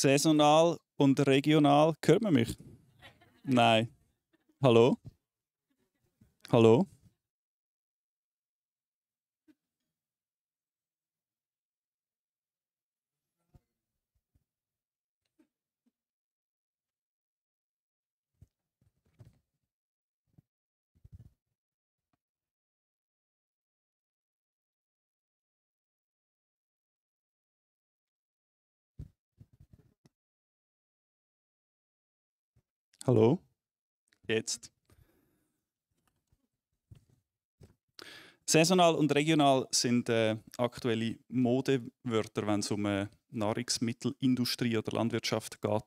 saisonal und regional. Hört man mich? Nein. Hallo? Hallo? Hallo? Jetzt. Saisonal und regional sind äh, aktuelle Modewörter, wenn es um äh, Nahrungsmittelindustrie oder Landwirtschaft geht.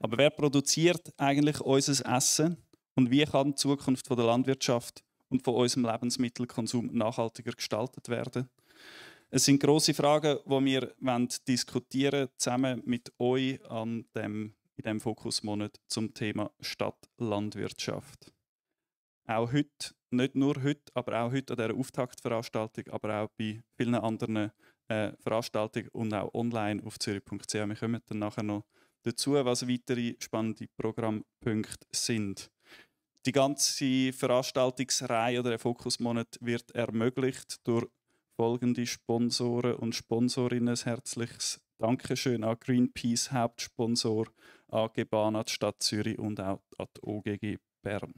Aber wer produziert eigentlich unser Essen und wie kann die Zukunft von der Landwirtschaft und von unserem Lebensmittelkonsum nachhaltiger gestaltet werden? Es sind große Fragen, die wir diskutieren wollen, zusammen mit euch an dem in diesem Fokusmonat zum Thema Stadtlandwirtschaft. Auch heute, nicht nur heute, aber auch heute an dieser Auftaktveranstaltung, aber auch bei vielen anderen äh, Veranstaltungen und auch online auf zürich.ch. Wir kommen dann nachher noch dazu, was weitere spannende Programmpunkte sind. Die ganze Veranstaltungsreihe oder der Fokusmonat wird ermöglicht durch folgende Sponsoren und Sponsorinnen ein herzliches Dankeschön an Greenpeace, Hauptsponsor, AG Bahn, an die Stadt Zürich und auch an die OGG Bern.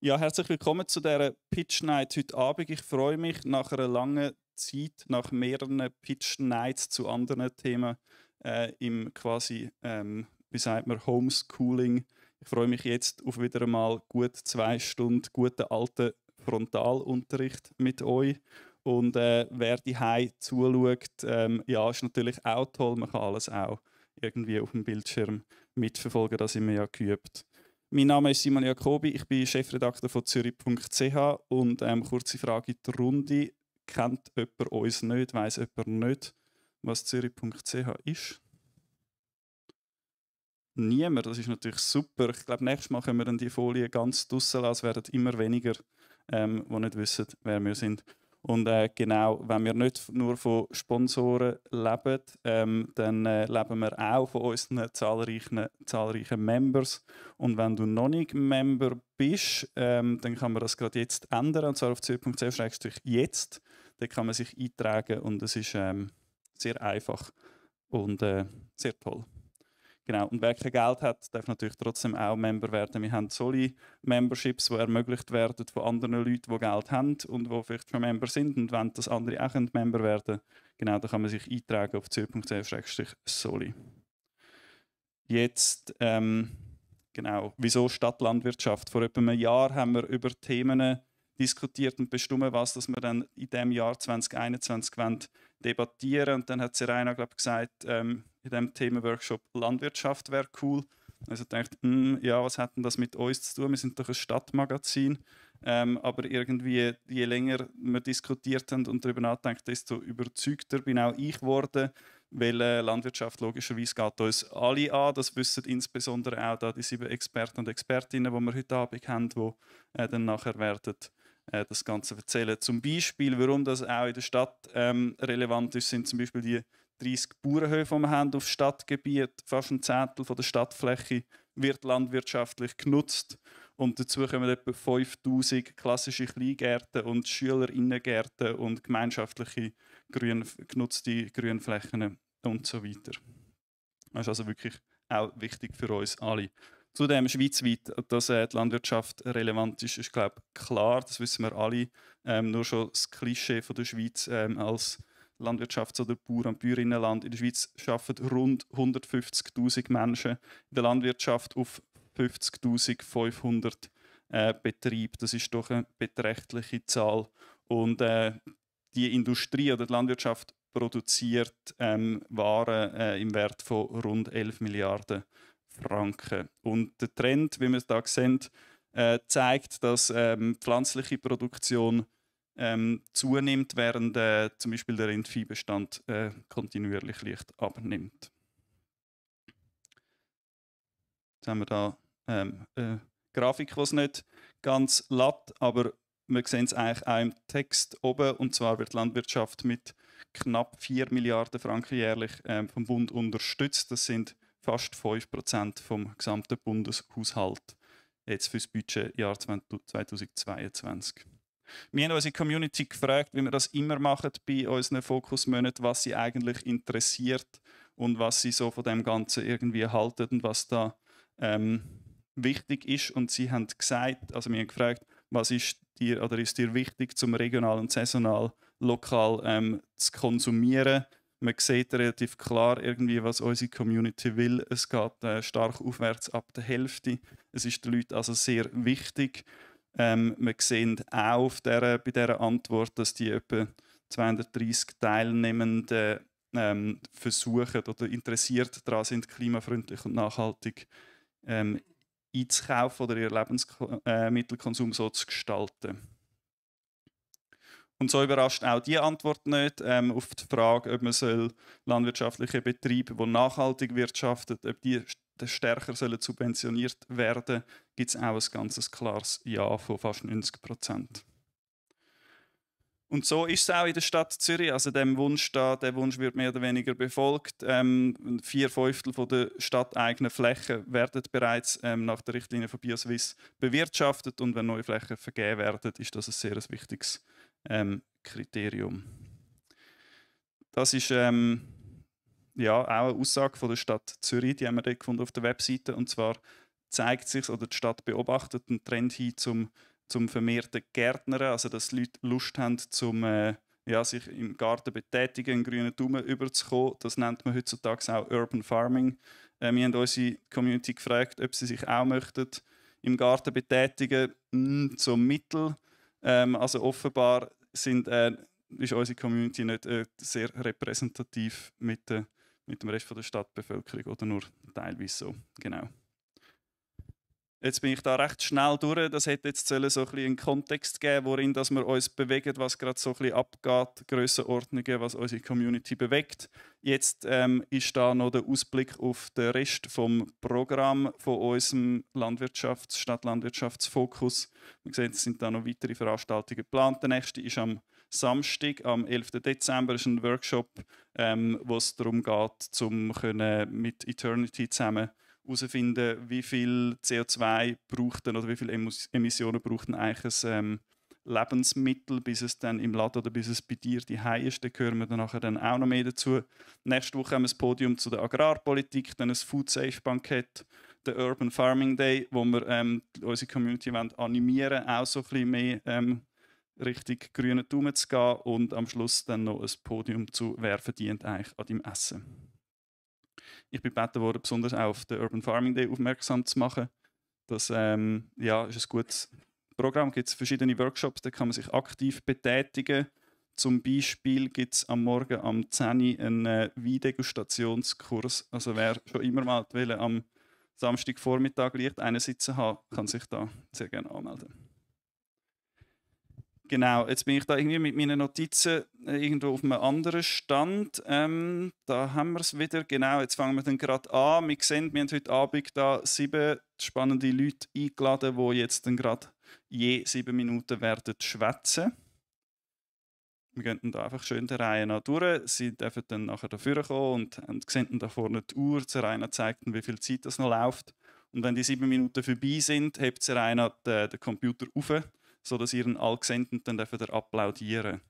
Ja, herzlich willkommen zu dieser Pitch Night heute Abend. Ich freue mich, nach einer langen Zeit, nach mehreren Pitch Nights zu anderen Themen äh, im quasi, ähm, wie sagt man, Homeschooling. Ich freue mich jetzt auf wieder einmal gut zwei Stunden guten alten Frontalunterricht mit euch. Und äh, wer die Hai zuschaut, ähm, ja, ist natürlich auch toll. Man kann alles auch irgendwie auf dem Bildschirm mitverfolgen, das sind wir ja geübt. Mein Name ist Simon Jacobi, ich bin Chefredakteur von Zürich.ch und ähm, kurze Frage in die Runde. Kennt jemand uns nicht? Weiß jemand nicht, was Zürich.ch ist? Niemand, das ist natürlich super. Ich glaube, nächstes Mal können wir dann die Folie ganz draussen lassen, es werden immer weniger ähm, die nicht wissen, wer wir sind. Und äh, genau, wenn wir nicht nur von Sponsoren leben, ähm, dann äh, leben wir auch von unseren zahlreichen, zahlreichen Members. Und wenn du noch nicht Member bist, ähm, dann kann man das gerade jetzt ändern, und zwar auf c.c-jetzt. Da kann man sich eintragen und es ist ähm, sehr einfach und äh, sehr toll. Genau. Und wer kein Geld hat, darf natürlich trotzdem auch Member werden. Wir haben solche Memberships, die ermöglicht werden von anderen Leuten, die Geld haben und die vielleicht schon Member sind und wenn das andere auch Member werden genau, da kann man sich eintragen auf zürich.ch-soli. Jetzt, ähm, genau, wieso Stadtlandwirtschaft? Vor etwa einem Jahr haben wir über Themen diskutiert und bestimmt, was dass wir dann in dem Jahr 2021 debattieren wollen, Und dann hat Serena, glaube ich, gesagt, ähm, in dem Themenworkshop Landwirtschaft wäre cool. Also denkt, hm, ja, was hat denn das mit uns zu tun? Wir sind doch ein Stadtmagazin. Ähm, aber irgendwie, je länger wir diskutiert haben und darüber nachdenkt, desto überzeugter bin auch ich geworden, weil äh, Landwirtschaft logischerweise geht uns alle an. Das wissen insbesondere auch da die sieben Experten und Expertinnen, die wir heute Abend haben, die äh, dann nachher werden äh, das Ganze erzählen. Zum Beispiel, warum das auch in der Stadt ähm, relevant ist, sind zum Beispiel die 30 Bauernhöfe, die wir haben auf Stadtgebiet, fast ein Zehntel der Stadtfläche wird landwirtschaftlich genutzt. Und dazu kommen etwa 5000 klassische Kleingärten und Schülerinnengärten und gemeinschaftliche grün, genutzte Grünflächen und so weiter. Das ist also wirklich auch wichtig für uns alle. Zudem schweizweit, dass äh, die Landwirtschaft relevant ist, ist glaube klar. Das wissen wir alle. Ähm, nur schon das Klischee von der Schweiz ähm, als Landwirtschafts- oder Bauern- und Bäuerinnenland. In der Schweiz arbeiten rund 150.000 Menschen in der Landwirtschaft auf 50.500 äh, Betrieben. Das ist doch eine beträchtliche Zahl. Und äh, die Industrie oder die Landwirtschaft produziert ähm, Waren äh, im Wert von rund 11 Milliarden Franken. Und der Trend, wie wir es hier sehen, äh, zeigt, dass ähm, pflanzliche Produktion ähm, zunimmt, während äh, zum Beispiel der Rindviehbestand äh, kontinuierlich leicht abnimmt. Jetzt haben wir da ähm, äh, Grafik, die es nicht ganz latt, aber wir sehen es eigentlich auch im Text oben. Und zwar wird Landwirtschaft mit knapp 4 Milliarden Franken jährlich ähm, vom Bund unterstützt. Das sind fast 5% Prozent vom gesamten Bundeshaushalt jetzt für das Budgetjahr 2022. Wir haben unsere Community gefragt, wie wir das immer machen bei unseren Fokusmonaten, was sie eigentlich interessiert und was sie so von dem Ganzen irgendwie halten und was da ähm, wichtig ist. Und sie haben gesagt, also wir haben gefragt, was ist dir oder ist dir wichtig, zum regional und saisonal lokal ähm, zu konsumieren? Man sieht relativ klar irgendwie, was unsere Community will. Es geht äh, stark aufwärts ab der Hälfte. Es ist den Leuten also sehr wichtig. Ähm, wir sehen auch auf dieser, bei dieser Antwort, dass die etwa 230 Teilnehmenden ähm, versuchen oder interessiert daran sind, klimafreundlich und nachhaltig ähm, einzukaufen oder ihren Lebensmittelkonsum äh, so zu gestalten. Und so überrascht auch die Antwort nicht ähm, auf die Frage, ob man soll landwirtschaftliche Betriebe, die nachhaltig wirtschaften, ob die stärker sollen subventioniert werden, gibt es auch ein ganz klares Ja von fast 90 Prozent. Und so ist es auch in der Stadt Zürich. Also dem Wunsch da, der Wunsch wird mehr oder weniger befolgt. Ähm, vier Fünftel von der stadteigenen Flächen werden bereits ähm, nach der Richtlinie von Bioswiss bewirtschaftet und wenn neue Flächen vergeben werden, ist das ein sehr wichtiges ähm, Kriterium. Das ist ähm, ja, auch eine Aussage von der Stadt Zürich, die haben wir gefunden auf der Webseite. Und zwar zeigt sich, oder die Stadt beobachtet einen Trend hin zum, zum vermehrten Gärtnern, also dass Leute Lust haben, zum, äh, ja, sich im Garten betätigen, einen grünen Daumen überzukommen. Das nennt man heutzutage auch Urban Farming. Äh, wir haben unsere Community gefragt, ob sie sich auch möchten im Garten betätigen, mh, hm, zum Mittel. Ähm, also offenbar sind, äh, ist unsere Community nicht äh, sehr repräsentativ mit den äh, mit dem Rest der Stadtbevölkerung oder nur teilweise so. Genau. Jetzt bin ich da recht schnell durch. Das hätte jetzt so ein bisschen einen Kontext geben, worin dass wir uns bewegen, was gerade so ein bisschen abgeht, Grössenordnungen, was unsere Community bewegt. Jetzt ähm, ist da noch der Ausblick auf den Rest vom Programm von unserem Landwirtschafts-, Stadtlandwirtschaftsfokus. Man sieht, es sind da noch weitere Veranstaltungen geplant. Der nächste ist am Samstag, am 11. Dezember, ist ein Workshop, ähm, wo es darum geht, um mit Eternity zusammen herauszufinden, wie viel CO2 braucht oder wie viele Emissionen braucht eigentlich ein ähm, Lebensmittel, bis es dann im Laden oder bis es bei dir die ist. Da hören wir dann nachher dann auch noch mehr dazu. Nächste Woche haben wir das Podium zu der Agrarpolitik, dann ein Food Safe Bankett, der Urban Farming Day, wo wir ähm, unsere Community animieren wollen, auch so ein bisschen mehr ähm, richtig grünen Daumen zu gehen und am Schluss dann noch ein Podium zu «Wer verdient eigentlich an deinem Essen?» Ich bin gebeten worden, besonders auch auf den Urban Farming Day aufmerksam zu machen. Das ähm, ja, ist ein gutes Programm, Es gibt verschiedene Workshops, da kann man sich aktiv betätigen. Zum Beispiel gibt es am Morgen am 10 Uhr einen äh, Weindegustationskurs. Also wer schon immer mal will, am Samstagvormittag Licht einen sitzen haben, kann sich da sehr gerne anmelden. Genau, jetzt bin ich da irgendwie mit meinen Notizen äh, irgendwo auf einem anderen Stand. Ähm, da haben wir es wieder. Genau, jetzt fangen wir dann gerade an. Wir sehen, wir haben heute Abend da sieben spannende Leute eingeladen, die jetzt dann gerade je sieben Minuten werden schwätzen. Wir gehen dann da einfach schön der Reihe nach durch. Sie dürfen dann nachher dafür kommen und, und sehen dann da vorne die Uhr. Der zeigt dann, wie viel Zeit das noch läuft. Und wenn die sieben Minuten vorbei sind, hebt der den, äh, den Computer auf sodass ihr ihn all gesendet dann dürft applaudieren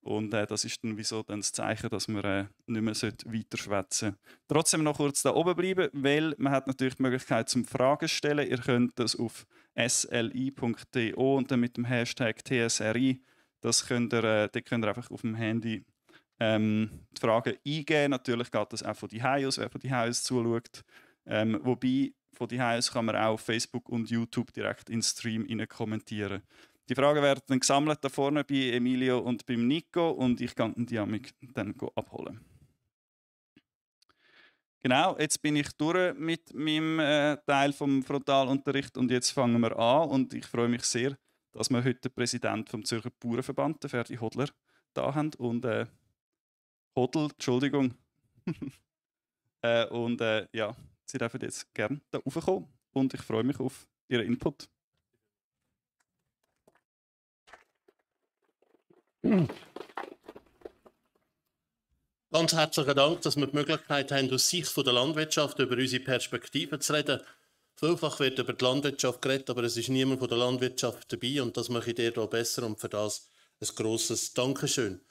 und äh, das ist dann wieso dann das Zeichen, dass man äh, nicht mehr weiter schwätzen Trotzdem noch kurz da oben bleiben, weil man hat natürlich die Möglichkeit zum Fragen stellen. Ihr könnt das auf sli.to und dann mit dem Hashtag TSRI, das könnt ihr, äh, könnt ihr einfach auf dem Handy ähm, die Fragen eingeben. Natürlich geht das auch von die aus, wer von die aus zuschaut. Ähm, wobei von die aus kann man auch auf Facebook und YouTube direkt in Stream kommentieren. Die Fragen werden dann gesammelt da vorne bei Emilio und beim Nico und ich kann die Amik dann abholen. Genau, jetzt bin ich durch mit meinem äh, Teil vom Frontalunterricht und jetzt fangen wir an und ich freue mich sehr, dass wir heute den Präsidenten vom Zürcher Bauernverband, den Ferdi Hodler, da haben und äh, Hodl, Entschuldigung. äh, und äh, ja, Sie dürfen jetzt gerne da raufkommen und ich freue mich auf Ihren Input. Ganz herzlichen Dank, dass wir die Möglichkeit haben, aus Sicht der Landwirtschaft über unsere Perspektiven zu reden. Vielfach wird über die Landwirtschaft geredet, aber es ist niemand von der Landwirtschaft dabei und das mache ich dir hier besser und für das ein grosses Dankeschön.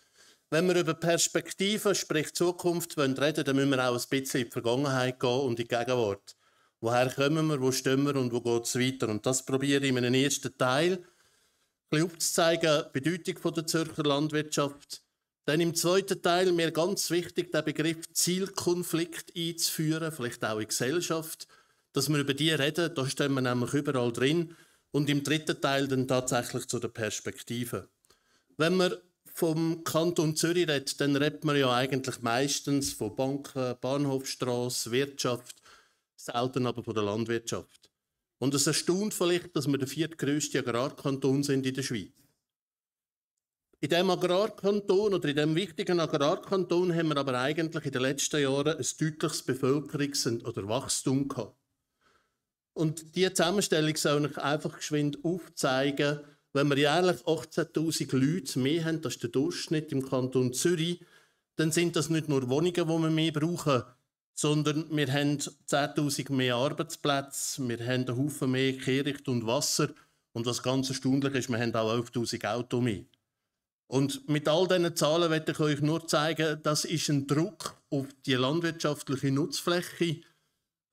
Wenn wir über Perspektiven, sprich Zukunft, reden wollen dann müssen wir auch ein bisschen in die Vergangenheit gehen und in die Gegenwart. Woher kommen wir, wo stehen wir und wo geht es weiter? Und das probiere ich in meinem ersten Teil aufzuzeigen, die Bedeutung der Zürcher Landwirtschaft. Dann im zweiten Teil mir ganz wichtig, den Begriff Zielkonflikt einzuführen, vielleicht auch in Gesellschaft, dass wir über die reden, da stehen wir nämlich überall drin. Und im dritten Teil dann tatsächlich zu den Perspektiven. Wenn wir vom Kanton Zürich redet, dann redet man ja eigentlich meistens von Banken, Bahnhofstrasse, Wirtschaft, selten aber von der Landwirtschaft. Und es erstaunt vielleicht, dass wir der viertgrößte Agrarkanton sind in der Schweiz. In diesem Agrarkanton oder in diesem wichtigen Agrarkanton haben wir aber eigentlich in den letzten Jahren ein deutliches Bevölkerungs- oder Wachstum gehabt. Und diese Zusammenstellung soll ich einfach geschwind aufzeigen, wenn wir jährlich 18.000 Leute mehr haben, das ist der Durchschnitt im Kanton Zürich, dann sind das nicht nur Wohnungen, die wir mehr brauchen, sondern wir haben 10.000 mehr Arbeitsplätze, wir haben einen Haufen mehr Kehricht und Wasser und was ganz erstaunlich ist, wir haben auch 11.000 Autos mehr. Und mit all diesen Zahlen werde ich euch nur zeigen, das ist ein Druck auf die landwirtschaftliche Nutzfläche.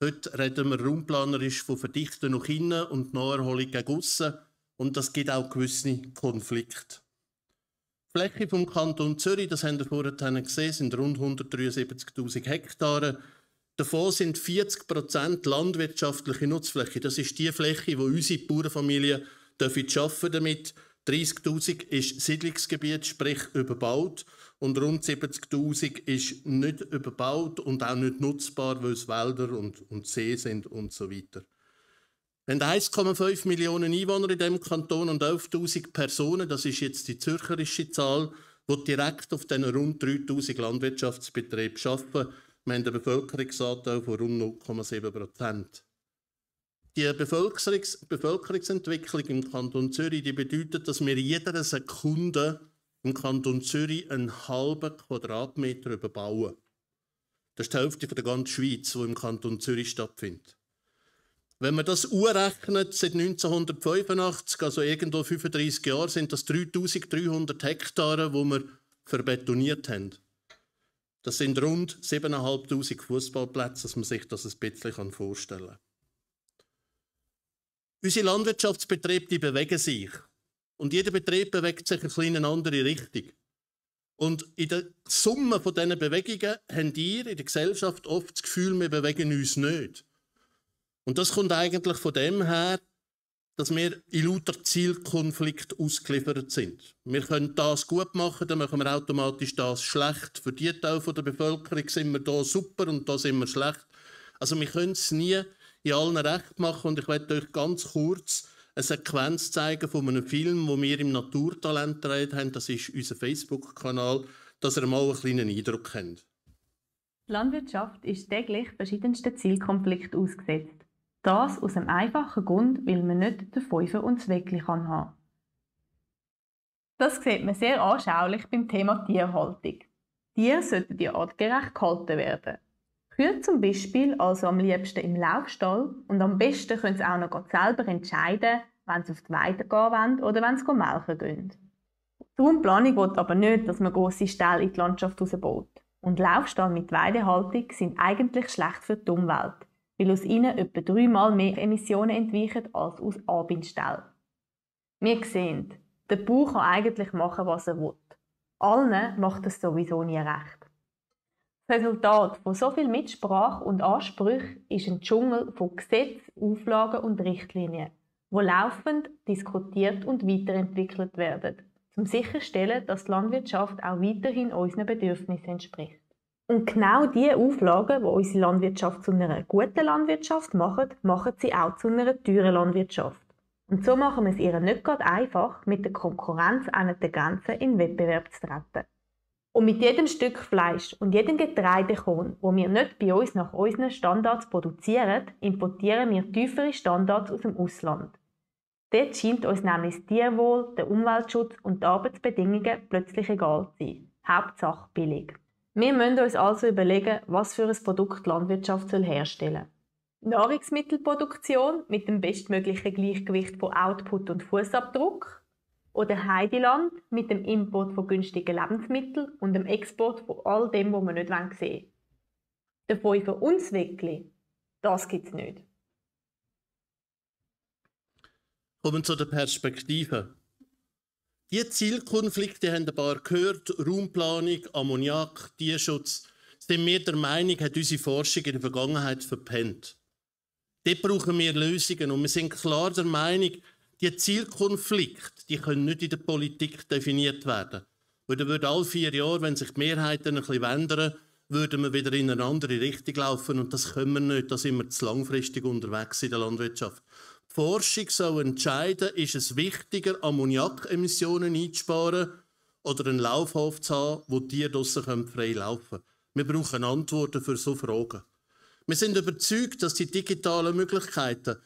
Heute reden wir raumplanerisch von Verdichten nach innen und Naherholung gegen aussen. Und das gibt auch gewisse Konflikte. Die Fläche vom Kanton Zürich, das haben wir vorhin gesehen, sind rund 173.000 Hektare. Davon sind 40 landwirtschaftliche Nutzfläche. Das ist die Fläche, wo unsere Bauernfamilien damit arbeiten dürfen. 30.000 ist Siedlungsgebiet, sprich überbaut. Und rund 70.000 ist nicht überbaut und auch nicht nutzbar, weil es Wälder und, und See sind und so weiter. Wenn 1,5 Millionen Einwohner in dem Kanton und 11.000 Personen, das ist jetzt die zürcherische Zahl, die direkt auf den rund 3.000 Landwirtschaftsbetrieben arbeiten, wir haben einen Bevölkerungsanteil von rund 0,7 Prozent. Die Bevölkerungs Bevölkerungsentwicklung im Kanton Zürich die bedeutet, dass wir jeder Sekunde im Kanton Zürich einen halben Quadratmeter überbauen. Das ist die Hälfte der ganzen Schweiz, die im Kanton Zürich stattfindet. Wenn man das urrechnet, seit 1985, also irgendwo 35 Jahre, sind das 3300 Hektare, wo wir verbetoniert haben. Das sind rund 7500 Fußballplätze, dass man sich das ein bisschen vorstellen kann. Unsere Landwirtschaftsbetriebe bewegen sich. Und jeder Betrieb bewegt sich ein bisschen in eine andere Richtung. Und in der Summe von diesen Bewegungen haben ihr in der Gesellschaft oft das Gefühl, wir bewegen uns nicht. Und das kommt eigentlich von dem her, dass wir in lauter Zielkonflikt ausgeliefert sind. Wir können das gut machen, dann machen wir automatisch das schlecht. Für die Teil der Bevölkerung sind wir da super und da sind wir schlecht. Also wir können es nie in allen recht machen und ich werde euch ganz kurz eine Sequenz zeigen von einem Film, wo wir im Naturtalent gedreht haben. Das ist unser Facebook-Kanal, dass ihr mal einen kleinen Eindruck habt. Landwirtschaft ist täglich verschiedensten Zielkonflikten ausgesetzt. Das aus dem einfachen Grund, weil man nicht den Fünfer und das haben kann. Das sieht man sehr anschaulich beim Thema Tierhaltung. Tiere sollten ja artgerecht gehalten werden. Kühe zum Beispiel also am liebsten im Laufstall und am besten können sie auch noch selber entscheiden, wenn sie auf die Weide gehen wollen oder wenn sie melken gehen. Die Raumplanung will aber nicht, dass man grosse Ställe in die Landschaft rausbaut. Und Laufstall mit Weidehaltung sind eigentlich schlecht für die Umwelt weil aus ihnen etwa dreimal mehr Emissionen entweichen als aus Abindstellen. Wir sehen, der Bau kann eigentlich machen, was er will. Allen macht es sowieso nie recht. Das Resultat von so viel Mitsprache und Ansprüchen ist ein Dschungel von Gesetzen, Auflagen und Richtlinien, wo laufend diskutiert und weiterentwickelt werden, um sicherzustellen, dass die Landwirtschaft auch weiterhin unseren Bedürfnissen entspricht. Und genau diese Auflagen, die unsere Landwirtschaft zu einer guten Landwirtschaft machen, machen sie auch zu einer teuren Landwirtschaft. Und so machen wir es ihr nicht gerade einfach, mit der Konkurrenz an den Grenzen in Wettbewerb zu treten. Und mit jedem Stück Fleisch und jedem Getreidekorn, wo wir nicht bei uns nach unseren Standards produzieren, importieren wir tiefere Standards aus dem Ausland. Dort scheint uns nämlich das Tierwohl, der Umweltschutz und die Arbeitsbedingungen plötzlich egal zu sein. Hauptsache billig. Wir müssen uns also überlegen, was für ein Produkt die Landwirtschaft herstellen soll. Nahrungsmittelproduktion mit dem bestmöglichen Gleichgewicht von Output und Fußabdruck oder Heideland mit dem Import von günstigen Lebensmitteln und dem Export von all dem, was wir nicht sehen wollen. Davon Feu für uns wirklich, das gibt es nicht. Kommen wir zu den Perspektiven. Die Zielkonflikte haben ein paar gehört, Raumplanung, Ammoniak, Tierschutz, sind wir der Meinung, hat unsere Forschung in der Vergangenheit verpennt. Dort brauchen wir Lösungen und wir sind klar der Meinung, die Zielkonflikte, die können nicht in der Politik definiert werden. Weil dann würde alle vier Jahre, wenn sich die Mehrheiten ein bisschen ändern, würden wir wieder in eine andere Richtung laufen und das können wir nicht, da sind wir zu langfristig unterwegs in der Landwirtschaft. Forschung soll entscheiden ist es wichtiger, Ammoniakemissionen einzusparen oder einen Laufhof zu haben, wo die Tiere draussen frei laufen können. Wir brauchen Antworten für so Fragen. Wir sind überzeugt, dass die digitalen Möglichkeiten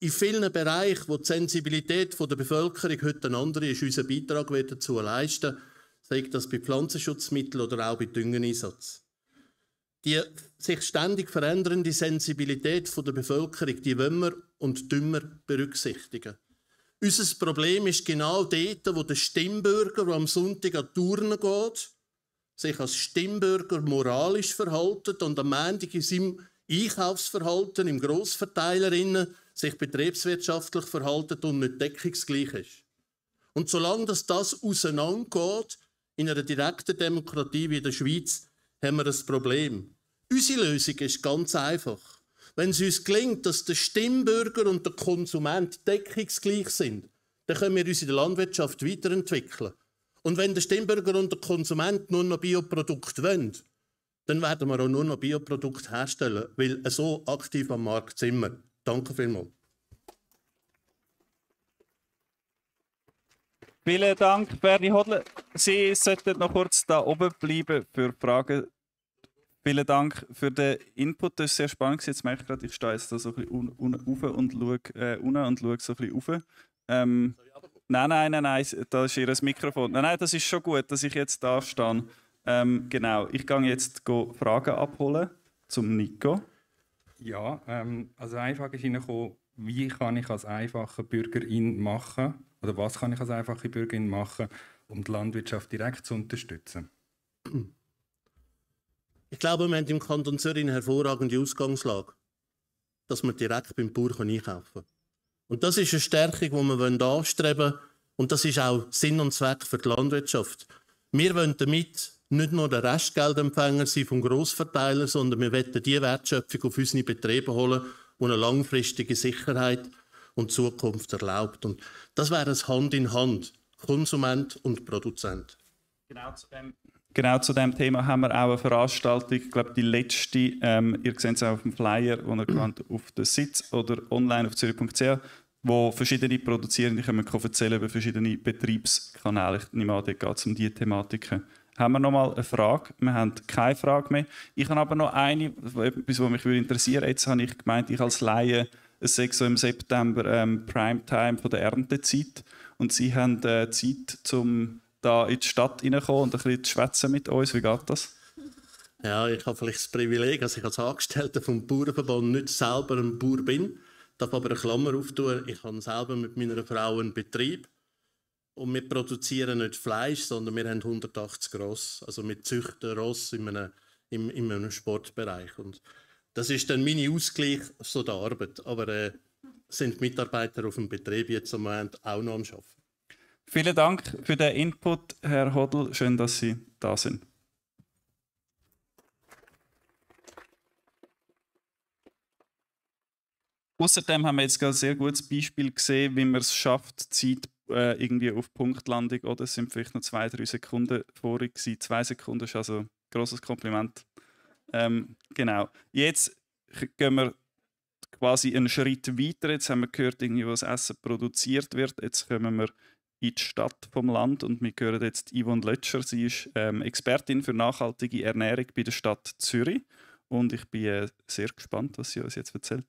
in vielen Bereichen, wo die Sensibilität der Bevölkerung heute eine andere ist, unseren Beitrag dazu leisten, sei das bei Pflanzenschutzmitteln oder auch bei Düngereinsatz. Die sich ständig verändernde Sensibilität der Bevölkerung, die wollen wir und dümmer berücksichtigen. Unser Problem ist genau dort, wo der Stimmbürger, der am Sonntag an die Turnen geht, sich als Stimmbürger moralisch verhaltet und am Montag in seinem Einkaufsverhalten, im Grossverteilerinnen, sich betriebswirtschaftlich verhaltet und nicht deckungsgleich ist. Und solange das, das auseinandergeht, in einer direkten Demokratie wie der Schweiz, haben wir ein Problem. Unsere Lösung ist ganz einfach. Wenn es uns gelingt, dass der Stimmbürger und der Konsument deckungsgleich sind, dann können wir uns in der Landwirtschaft weiterentwickeln. Und wenn der Stimmbürger und der Konsument nur noch Bioprodukte wollen, dann werden wir auch nur noch Bioprodukte herstellen, weil so aktiv am Markt sind wir. Danke vielmals. Vielen Dank, Bernie Hodler. Sie sollten noch kurz da oben bleiben für Fragen Vielen Dank für den Input, das war sehr spannend. Jetzt merke ich gerade, ich stehe jetzt da so ein bisschen rauf und schaue, äh, und schaue so ein bisschen rauf. Ähm, nein, nein, nein, nein, da ist ihr Mikrofon. Nein, nein, das ist schon gut, dass ich jetzt da stehe. Ähm, genau, ich gehe jetzt Fragen abholen zum Nico. Ja, ähm, also eine Frage ist reingekommen, wie kann ich als einfache Bürgerin machen, oder was kann ich als einfache Bürgerin machen, um die Landwirtschaft direkt zu unterstützen? Ich glaube, wir haben im Kanton Zürich eine hervorragende Ausgangslage, dass wir direkt beim Bauer einkaufen können. Und das ist eine Stärkung, die wir anstreben wollen. Und das ist auch Sinn und Zweck für die Landwirtschaft. Wir wollen damit nicht nur der Restgeldempfänger sein vom Grossverteiler, sondern wir wollen die Wertschöpfung auf unsere Betriebe holen, die eine langfristige Sicherheit und Zukunft erlaubt. Und das wäre es Hand in Hand, Konsument und Produzent. Genau, ähm, Genau zu dem Thema haben wir auch eine Veranstaltung, ich glaube die letzte, ähm, ihr seht es auch auf dem Flyer, den auf den Sitz oder online auf zürich.ch, wo verschiedene Produzierende können erzählen über verschiedene Betriebskanäle. Ich nehme an, dort geht es um diese Thematiken. Haben wir noch mal eine Frage? Wir haben keine Frage mehr. Ich habe aber noch eine, etwas, was mich interessieren würde. Jetzt habe ich gemeint, ich als Laie sehe so im September ähm, Primetime von der Erntezeit und Sie haben äh, Zeit, um da in die Stadt reinkommen und ein bisschen zu schwätzen mit uns? Wie geht das? Ja, ich habe vielleicht das Privileg, dass ich als Angestellter vom Bauernverband nicht selber ein Bauer bin. Ich Darf aber eine Klammer auftun. Ich habe selber mit meiner Frau einen Betrieb. Und wir produzieren nicht Fleisch, sondern wir haben 180 Ross. Also wir züchten Ross in einem, in, in einem Sportbereich. Und das ist dann mein Ausgleich so der Arbeit. Aber äh, sind Mitarbeiter auf dem Betrieb jetzt im Moment auch noch am Arbeiten. Vielen Dank für den Input, Herr Hodl. Schön, dass Sie da sind. Außerdem haben wir jetzt gerade ein sehr gutes Beispiel gesehen, wie man es schafft, Zeit äh, irgendwie auf Punktlandung, oder? Es sind vielleicht noch zwei, drei Sekunden vorig gewesen. Zwei Sekunden ist also ein grosses Kompliment. Ähm, genau. Jetzt gehen wir quasi einen Schritt weiter. Jetzt haben wir gehört, irgendwie, was Essen produziert wird. Jetzt kommen wir in die Stadt vom Land und wir hören jetzt Yvonne Lötscher. Sie ist ähm, Expertin für nachhaltige Ernährung bei der Stadt Zürich und ich bin äh, sehr gespannt, was sie uns jetzt erzählt.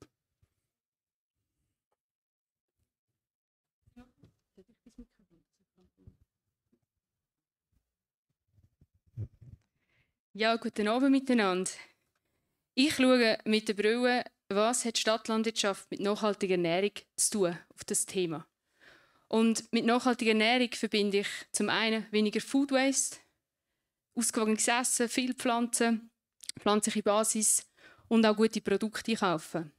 Ja, guten Abend miteinander. Ich schaue mit der Brille, was hat Stadtlandwirtschaft mit nachhaltiger Ernährung zu tun auf das Thema. Und mit nachhaltiger Ernährung verbinde ich zum einen weniger Food Waste, ausgewogen gesessen, viel Pflanzen, pflanzliche Basis und auch gute Produkte kaufen.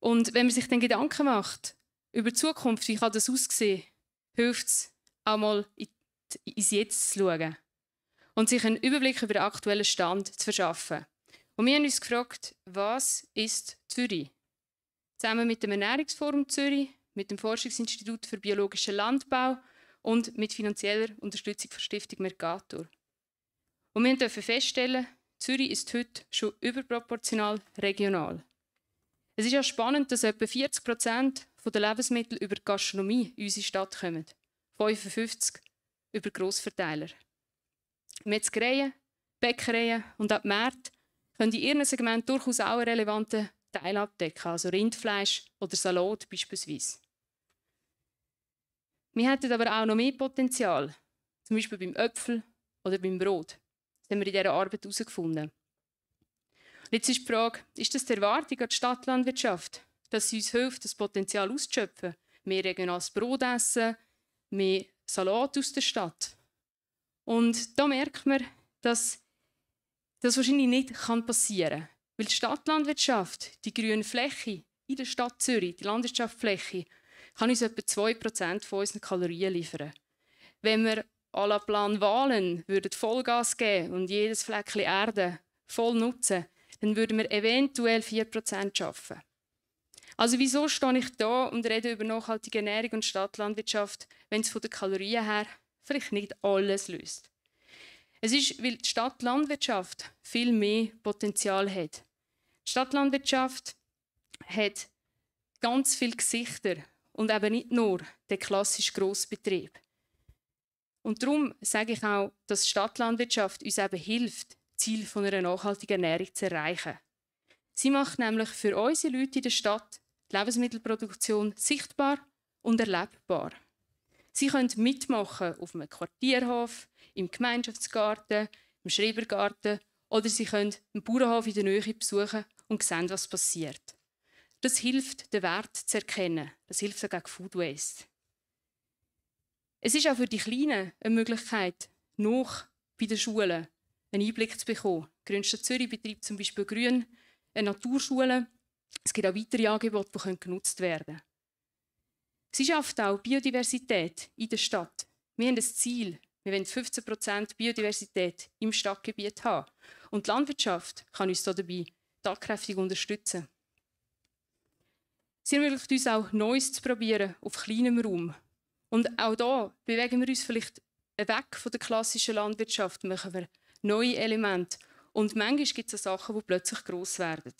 Und wenn man sich dann Gedanken macht über die Zukunft, wie kann das aussehen, hilft es auch mal ins Jetzt zu schauen und sich einen Überblick über den aktuellen Stand zu verschaffen. Und wir haben uns gefragt, was ist Zürich? Zusammen mit dem Ernährungsforum Zürich mit dem Forschungsinstitut für biologischen Landbau und mit finanzieller Unterstützung von Stiftung Mercator. Und wir dürfen feststellen, Zürich ist heute schon überproportional regional. Es ist ja spannend, dass etwa 40 Prozent der Lebensmittel über die Gastronomie in unsere Stadt kommen, 55 über Grossverteiler. Metzgereien, Bäckereien und ab Märkte können in ihrem Segment durchaus auch einen relevanten Teil abdecken, also Rindfleisch oder Salat beispielsweise. Wir hätten aber auch noch mehr Potenzial. Zum Beispiel beim Äpfel oder beim Brot. Das haben wir in dieser Arbeit herausgefunden. Und jetzt ist die Frage, ist das die Erwartung an die Stadtlandwirtschaft, dass sie uns hilft, das Potenzial auszuschöpfen? Mehr regionales Brot essen, mehr Salat aus der Stadt. Und da merkt man, dass das wahrscheinlich nicht passieren kann. Weil die Stadtlandwirtschaft, die grüne Fläche in der Stadt Zürich, die Landwirtschaftsfläche, kann uns etwa 2% unserer Kalorien liefern. Wenn wir à la Plan Wahlen würden Vollgas geben und jedes Fleckchen Erde voll nutzen, dann würden wir eventuell 4% schaffen. Also wieso stehe ich da und rede über nachhaltige Ernährung und Stadtlandwirtschaft, wenn es von den Kalorien her vielleicht nicht alles löst? Es ist, weil die Stadtlandwirtschaft viel mehr Potenzial hat. Die Stadtlandwirtschaft hat ganz viele Gesichter, und eben nicht nur der klassische Großbetrieb. Und darum sage ich auch, dass Stadtlandwirtschaft uns eben hilft, Ziel von einer nachhaltigen Ernährung zu erreichen. Sie macht nämlich für unsere Leute in der Stadt die Lebensmittelproduktion sichtbar und erlebbar. Sie können mitmachen auf einem Quartierhof, im Gemeinschaftsgarten, im Schrebergarten oder Sie können einen Bauernhof in der Nähe besuchen und sehen, was passiert. Das hilft, den Wert zu erkennen. Das hilft sogar gegen Food Waste. Es ist auch für die Kleinen eine Möglichkeit, noch bei den Schulen einen Einblick zu bekommen. Grünstadt Zürich betreibt zum Beispiel Grün, eine Naturschule. Es gibt auch weitere Angebote, die genutzt werden können. Sie schafft auch Biodiversität in der Stadt. Wir haben das Ziel, wir wollen 15% Biodiversität im Stadtgebiet haben. Und die Landwirtschaft kann uns dabei tatkräftig unterstützen. Sie ermöglicht uns auch, Neues zu probieren auf kleinem Raum. Und auch da bewegen wir uns vielleicht weg von der klassischen Landwirtschaft, machen wir neue Elemente. Und manchmal gibt es auch Sachen, die plötzlich gross werden.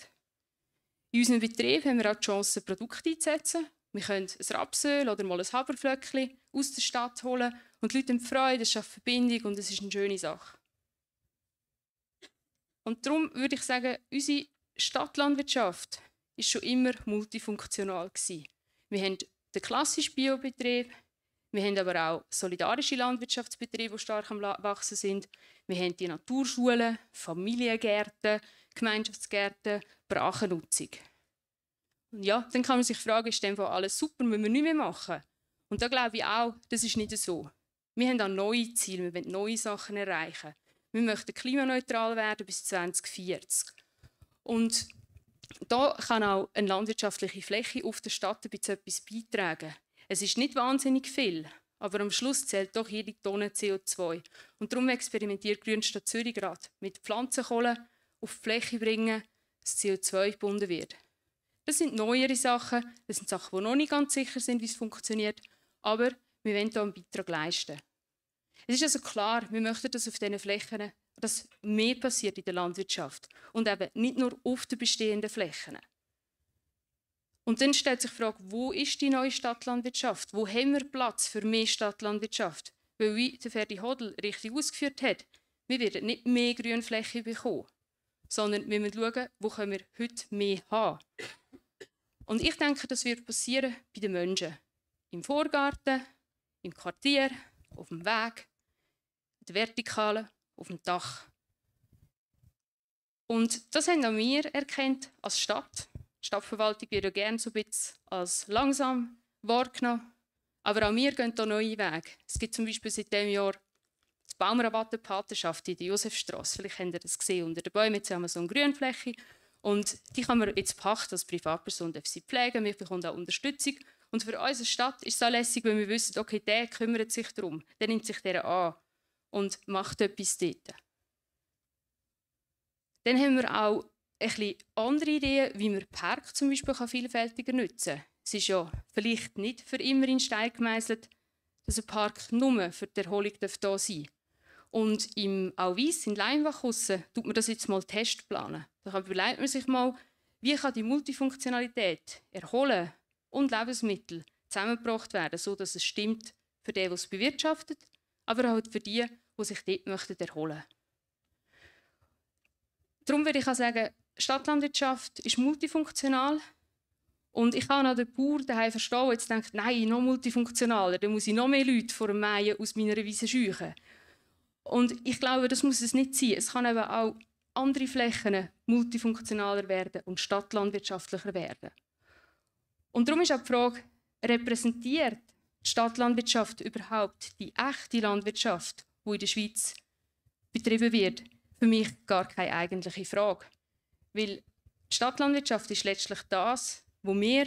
In unserem Betrieb haben wir auch die Chance, Produkte einzusetzen. Wir können ein Rapsöl oder mal ein Haberflöckchen aus der Stadt holen und die Leute haben Freude, es schafft Verbindung und es ist eine schöne Sache. Und darum würde ich sagen, unsere Stadtlandwirtschaft ist schon immer multifunktional gewesen. Wir haben den klassischen Biobetrieb, wir haben aber auch solidarische Landwirtschaftsbetriebe, die stark am Wachsen sind. Wir haben die Naturschulen, Familiengärten, Gemeinschaftsgärten, Brachennutzung. Und ja, dann kann man sich fragen, ist denn alles super, müssen wir nicht mehr machen? Und da glaube ich auch, das ist nicht so. Wir haben auch neue Ziele, wir wollen neue Sachen erreichen. Wir möchten klimaneutral werden bis 2040. Und da kann auch eine landwirtschaftliche Fläche auf der Stadt etwas beitragen. Es ist nicht wahnsinnig viel, aber am Schluss zählt doch jede Tonne CO2. Und darum experimentiert Grünstadt Zürich gerade mit Pflanzenkohle auf die Fläche bringen, das CO2 gebunden wird. Das sind neuere Sachen, das sind Sachen, die noch nicht ganz sicher sind, wie es funktioniert, aber wir wollen hier einen Beitrag leisten. Es ist also klar, wir möchten, dass auf diesen Flächen dass mehr passiert in der Landwirtschaft und eben nicht nur auf den bestehenden Flächen. Und dann stellt sich die Frage, wo ist die neue Stadtlandwirtschaft? Wo haben wir Platz für mehr Stadtlandwirtschaft? Weil wie der Ferdi Hodl richtig ausgeführt hat, wir werden nicht mehr Grünfläche bekommen, sondern wir müssen schauen, wo können wir heute mehr haben. Und ich denke, das wird passieren bei den Menschen. Im Vorgarten, im Quartier, auf dem Weg, in der vertikalen auf dem Dach. Und das haben auch wir erkannt als Stadt. Die Stadtverwaltung wird ja gerne so ein bisschen als langsam wahrgenommen. Aber auch wir gehen da neue Wege. Es gibt zum Beispiel seit diesem Jahr die Baumrabattenpatenschaft in der Josefstrasse. Vielleicht habt ihr das gesehen. Unter den Bäumen haben wir so eine Grünfläche. Und die kann man jetzt pachten als Privatperson, darf sie pflegen, wir bekommen auch Unterstützung. Und für unsere Stadt ist es auch lässig, wenn wir wissen, okay, der kümmert sich darum, der nimmt sich der an und macht etwas dort. Dann haben wir auch ein bisschen andere Ideen, wie man Park zum Beispiel vielfältiger nutzen kann. Es ist ja vielleicht nicht für immer in Stein gemeißelt, dass ein Park nur für die Erholung da sein darf. Und im Auwies, in Leinbach tut man das jetzt mal testplanen. Da überlegt man sich mal, wie kann die Multifunktionalität erholen und Lebensmittel zusammengebracht werden, so dass es stimmt für die, die es bewirtschaftet, aber auch halt für die, die sich dort möchten erholen möchten. Darum würde ich auch sagen, Stadtlandwirtschaft ist multifunktional. Und ich kann auch den Bauern daheim verstehen, der jetzt denkt, nein, noch multifunktionaler, dann muss ich noch mehr Leute vor dem Mähen aus meiner Wiese scheuchen. Und ich glaube, das muss es nicht sein. Es kann eben auch andere Flächen multifunktionaler werden und stadtlandwirtschaftlicher werden. Und darum ist auch die Frage, repräsentiert die Stadtlandwirtschaft überhaupt die echte Landwirtschaft, wo in der Schweiz betrieben wird, für mich gar keine eigentliche Frage. Weil die Stadtlandwirtschaft ist letztlich das, wo wir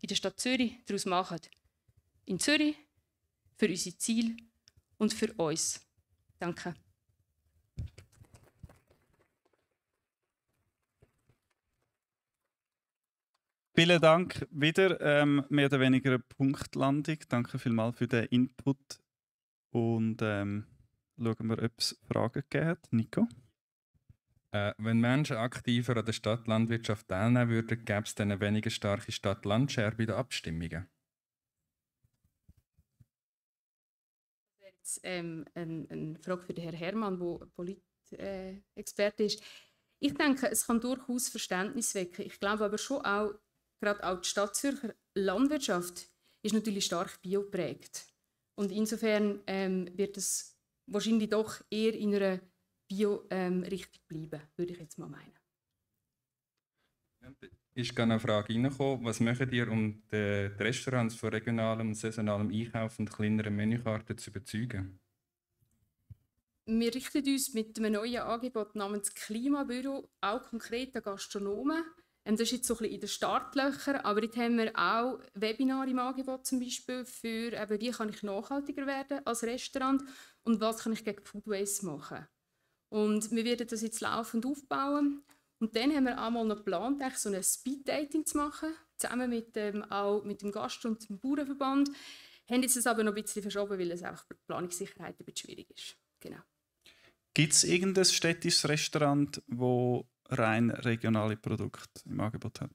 in der Stadt Zürich daraus machen. In Zürich, für unser Ziel und für uns. Danke. Vielen Dank wieder. Ähm, mehr oder weniger eine Punktlandung. Danke vielmals für den Input. Und ähm schauen wir, ob es Fragen gegeben hat. Nico? Äh, wenn Menschen aktiver an der Stadtlandwirtschaft teilnehmen würden, gäbe es dann eine weniger starke stadt land bei den Abstimmungen? Das wäre jetzt ähm, eine ein Frage für den Herrn Hermann, der Politexperte äh, ist. Ich denke, es kann durchaus Verständnis wecken. Ich glaube aber schon auch, gerade auch die Stadt Zürcher Landwirtschaft ist natürlich stark bioprägt. Und insofern ähm, wird es wahrscheinlich doch eher in einer Bio-Richtung ähm, bleiben, würde ich jetzt mal meinen. Ist gerade eine Frage reingekommen. Was macht ihr, um die Restaurants von regionalem und saisonalem Einkauf und kleineren Menükarten zu überzeugen? Wir richten uns mit einem neuen Angebot namens Klimabüro auch konkret an Gastronomen ähm, das ist jetzt so ein in den Startlöchern, aber jetzt haben wir auch Webinare im Angebot zum Beispiel für, eben, wie kann ich nachhaltiger werden als Restaurant und was kann ich gegen Food Waste machen. Und wir werden das jetzt laufend aufbauen. Und dann haben wir einmal noch geplant, so ein Speed-Dating zu machen, zusammen mit dem, ähm, auch mit dem Gast- und dem Bauernverband. Haben jetzt das aber noch ein bisschen verschoben, weil es einfach die Planungssicherheit ein bisschen schwierig ist. Genau. Gibt es irgendein städtisches Restaurant, das rein regionale Produkte im Angebot hat.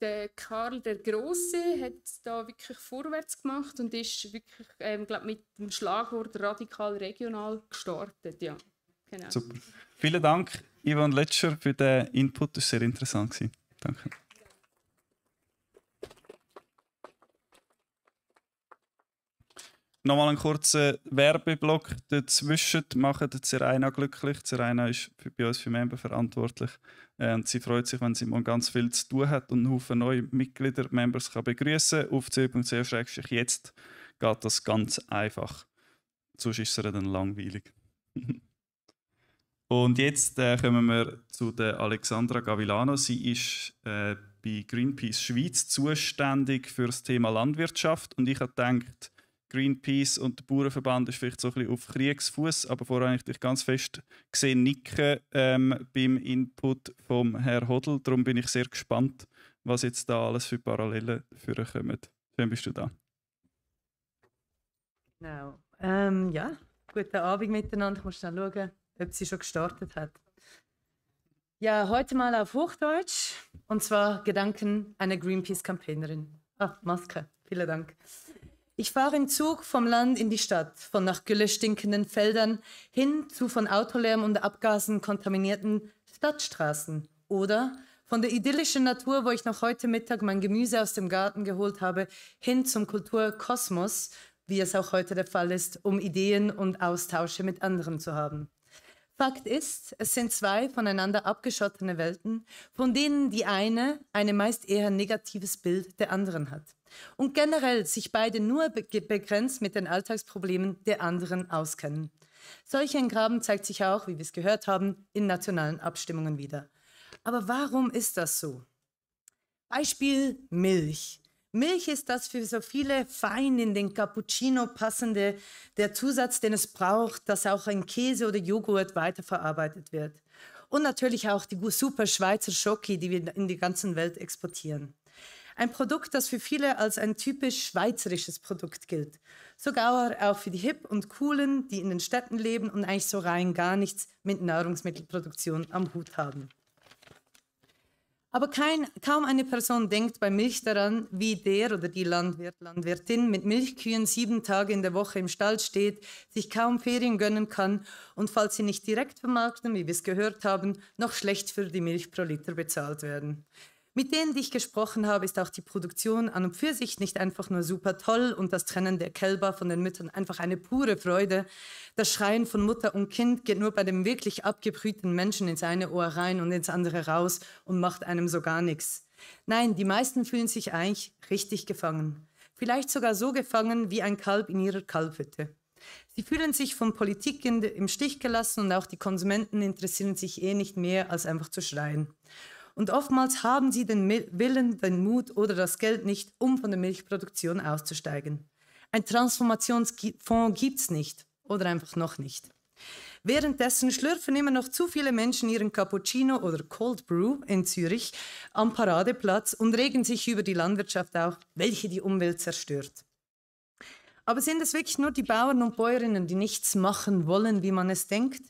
Der Karl der Große hat da wirklich vorwärts gemacht und ist wirklich, ähm, glaub, mit dem Schlagwort radikal regional gestartet. Ja, genau. Super. Vielen Dank, Ivan Letscher, für den Input. Das war sehr interessant. Danke. nochmal einen kurzen Werbeblock dazwischen machen. Zeraina glücklich. Zeraina ist bei uns für Member verantwortlich. Äh, und sie freut sich, wenn sie mal ganz viel zu tun hat und einen Haufen neue Mitglieder, Members kann begrüßen kann. Auf c.ch jetzt geht das ganz einfach. Sonst ist es dann langweilig. und jetzt äh, kommen wir zu der Alexandra Gavilano. Sie ist äh, bei Greenpeace Schweiz zuständig für das Thema Landwirtschaft und ich habe gedacht, Greenpeace und der Bauernverband ist vielleicht so ein bisschen auf Kriegsfuß, aber vorher habe ich dich ganz fest gesehen nicken ähm, beim Input vom Herrn Hodl. Darum bin ich sehr gespannt, was jetzt da alles für Parallelen für kommen. Schön bist du da? Genau. Ähm, ja, guten Abend miteinander. Ich muss schnell schauen, ob sie schon gestartet hat. Ja, heute mal auf Hochdeutsch und zwar Gedanken einer Greenpeace-Campaignerin. Ah, Maske. Vielen Dank. Ich fahre im Zug vom Land in die Stadt, von nach Gülle stinkenden Feldern hin zu von Autolärm und Abgasen kontaminierten Stadtstraßen oder von der idyllischen Natur, wo ich noch heute Mittag mein Gemüse aus dem Garten geholt habe, hin zum Kulturkosmos, wie es auch heute der Fall ist, um Ideen und Austausche mit anderen zu haben. Fakt ist, es sind zwei voneinander abgeschottene Welten, von denen die eine ein meist eher negatives Bild der anderen hat und generell sich beide nur begrenzt mit den Alltagsproblemen der anderen auskennen. Solch ein Graben zeigt sich auch, wie wir es gehört haben, in nationalen Abstimmungen wieder. Aber warum ist das so? Beispiel Milch. Milch ist das für so viele fein in den Cappuccino passende, der Zusatz, den es braucht, dass auch ein Käse oder Joghurt weiterverarbeitet wird. Und natürlich auch die super Schweizer Schoki, die wir in die ganze Welt exportieren. Ein Produkt, das für viele als ein typisch schweizerisches Produkt gilt. Sogar auch für die Hip und Coolen, die in den Städten leben und eigentlich so rein gar nichts mit Nahrungsmittelproduktion am Hut haben. Aber kein, kaum eine Person denkt bei Milch daran, wie der oder die Landwirt, Landwirtin mit Milchkühen sieben Tage in der Woche im Stall steht, sich kaum Ferien gönnen kann und falls sie nicht direkt vermarkten, wie wir es gehört haben, noch schlecht für die Milch pro Liter bezahlt werden. Mit denen, die ich gesprochen habe, ist auch die Produktion an und für sich nicht einfach nur super toll und das Trennen der Kälber von den Müttern einfach eine pure Freude. Das Schreien von Mutter und Kind geht nur bei dem wirklich abgebrühten Menschen ins eine Ohr rein und ins andere raus und macht einem so gar nichts. Nein, die meisten fühlen sich eigentlich richtig gefangen. Vielleicht sogar so gefangen wie ein Kalb in ihrer Kalbhütte. Sie fühlen sich von Politik im Stich gelassen und auch die Konsumenten interessieren sich eh nicht mehr, als einfach zu schreien. Und oftmals haben sie den Willen, den Mut oder das Geld nicht, um von der Milchproduktion auszusteigen. Ein Transformationsfonds gibt es nicht oder einfach noch nicht. Währenddessen schlürfen immer noch zu viele Menschen ihren Cappuccino oder Cold Brew in Zürich am Paradeplatz und regen sich über die Landwirtschaft auf, welche die Umwelt zerstört. Aber sind es wirklich nur die Bauern und Bäuerinnen, die nichts machen wollen, wie man es denkt?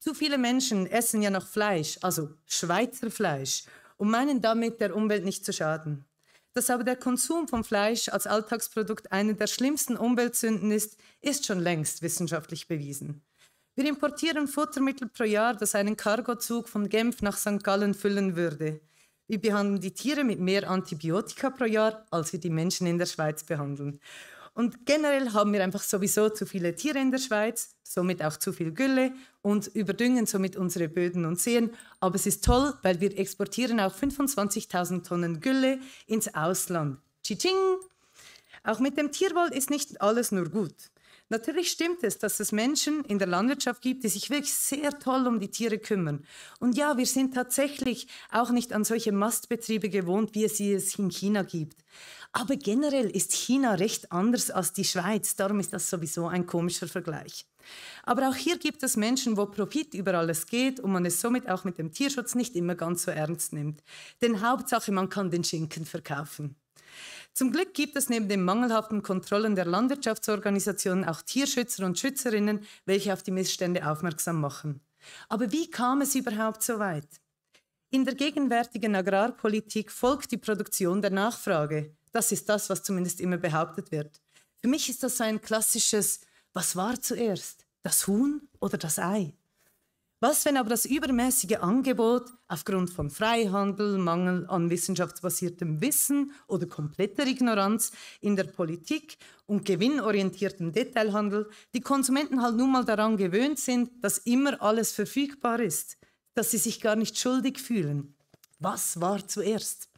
Zu viele Menschen essen ja noch Fleisch, also Schweizer Fleisch, und meinen damit, der Umwelt nicht zu schaden. Dass aber der Konsum von Fleisch als Alltagsprodukt eine der schlimmsten Umweltsünden ist, ist schon längst wissenschaftlich bewiesen. Wir importieren Futtermittel pro Jahr, das einen Cargozug von Genf nach St. Gallen füllen würde. Wir behandeln die Tiere mit mehr Antibiotika pro Jahr, als wir die Menschen in der Schweiz behandeln. Und generell haben wir einfach sowieso zu viele Tiere in der Schweiz, somit auch zu viel Gülle und überdüngen somit unsere Böden und Seen. Aber es ist toll, weil wir exportieren auch 25.000 Tonnen Gülle ins Ausland. Tsching! Auch mit dem Tierwohl ist nicht alles nur gut. Natürlich stimmt es, dass es Menschen in der Landwirtschaft gibt, die sich wirklich sehr toll um die Tiere kümmern. Und ja, wir sind tatsächlich auch nicht an solche Mastbetriebe gewohnt, wie es sie es in China gibt. Aber generell ist China recht anders als die Schweiz, darum ist das sowieso ein komischer Vergleich. Aber auch hier gibt es Menschen, wo Profit über alles geht und man es somit auch mit dem Tierschutz nicht immer ganz so ernst nimmt. Denn Hauptsache, man kann den Schinken verkaufen. Zum Glück gibt es neben den mangelhaften Kontrollen der Landwirtschaftsorganisationen auch Tierschützer und Schützerinnen, welche auf die Missstände aufmerksam machen. Aber wie kam es überhaupt so weit? In der gegenwärtigen Agrarpolitik folgt die Produktion der Nachfrage. Das ist das, was zumindest immer behauptet wird. Für mich ist das so ein klassisches, was war zuerst, das Huhn oder das Ei? Was, wenn aber das übermäßige Angebot aufgrund von Freihandel, Mangel an wissenschaftsbasiertem Wissen oder kompletter Ignoranz in der Politik und gewinnorientiertem Detailhandel die Konsumenten halt nun mal daran gewöhnt sind, dass immer alles verfügbar ist, dass sie sich gar nicht schuldig fühlen? Was war zuerst?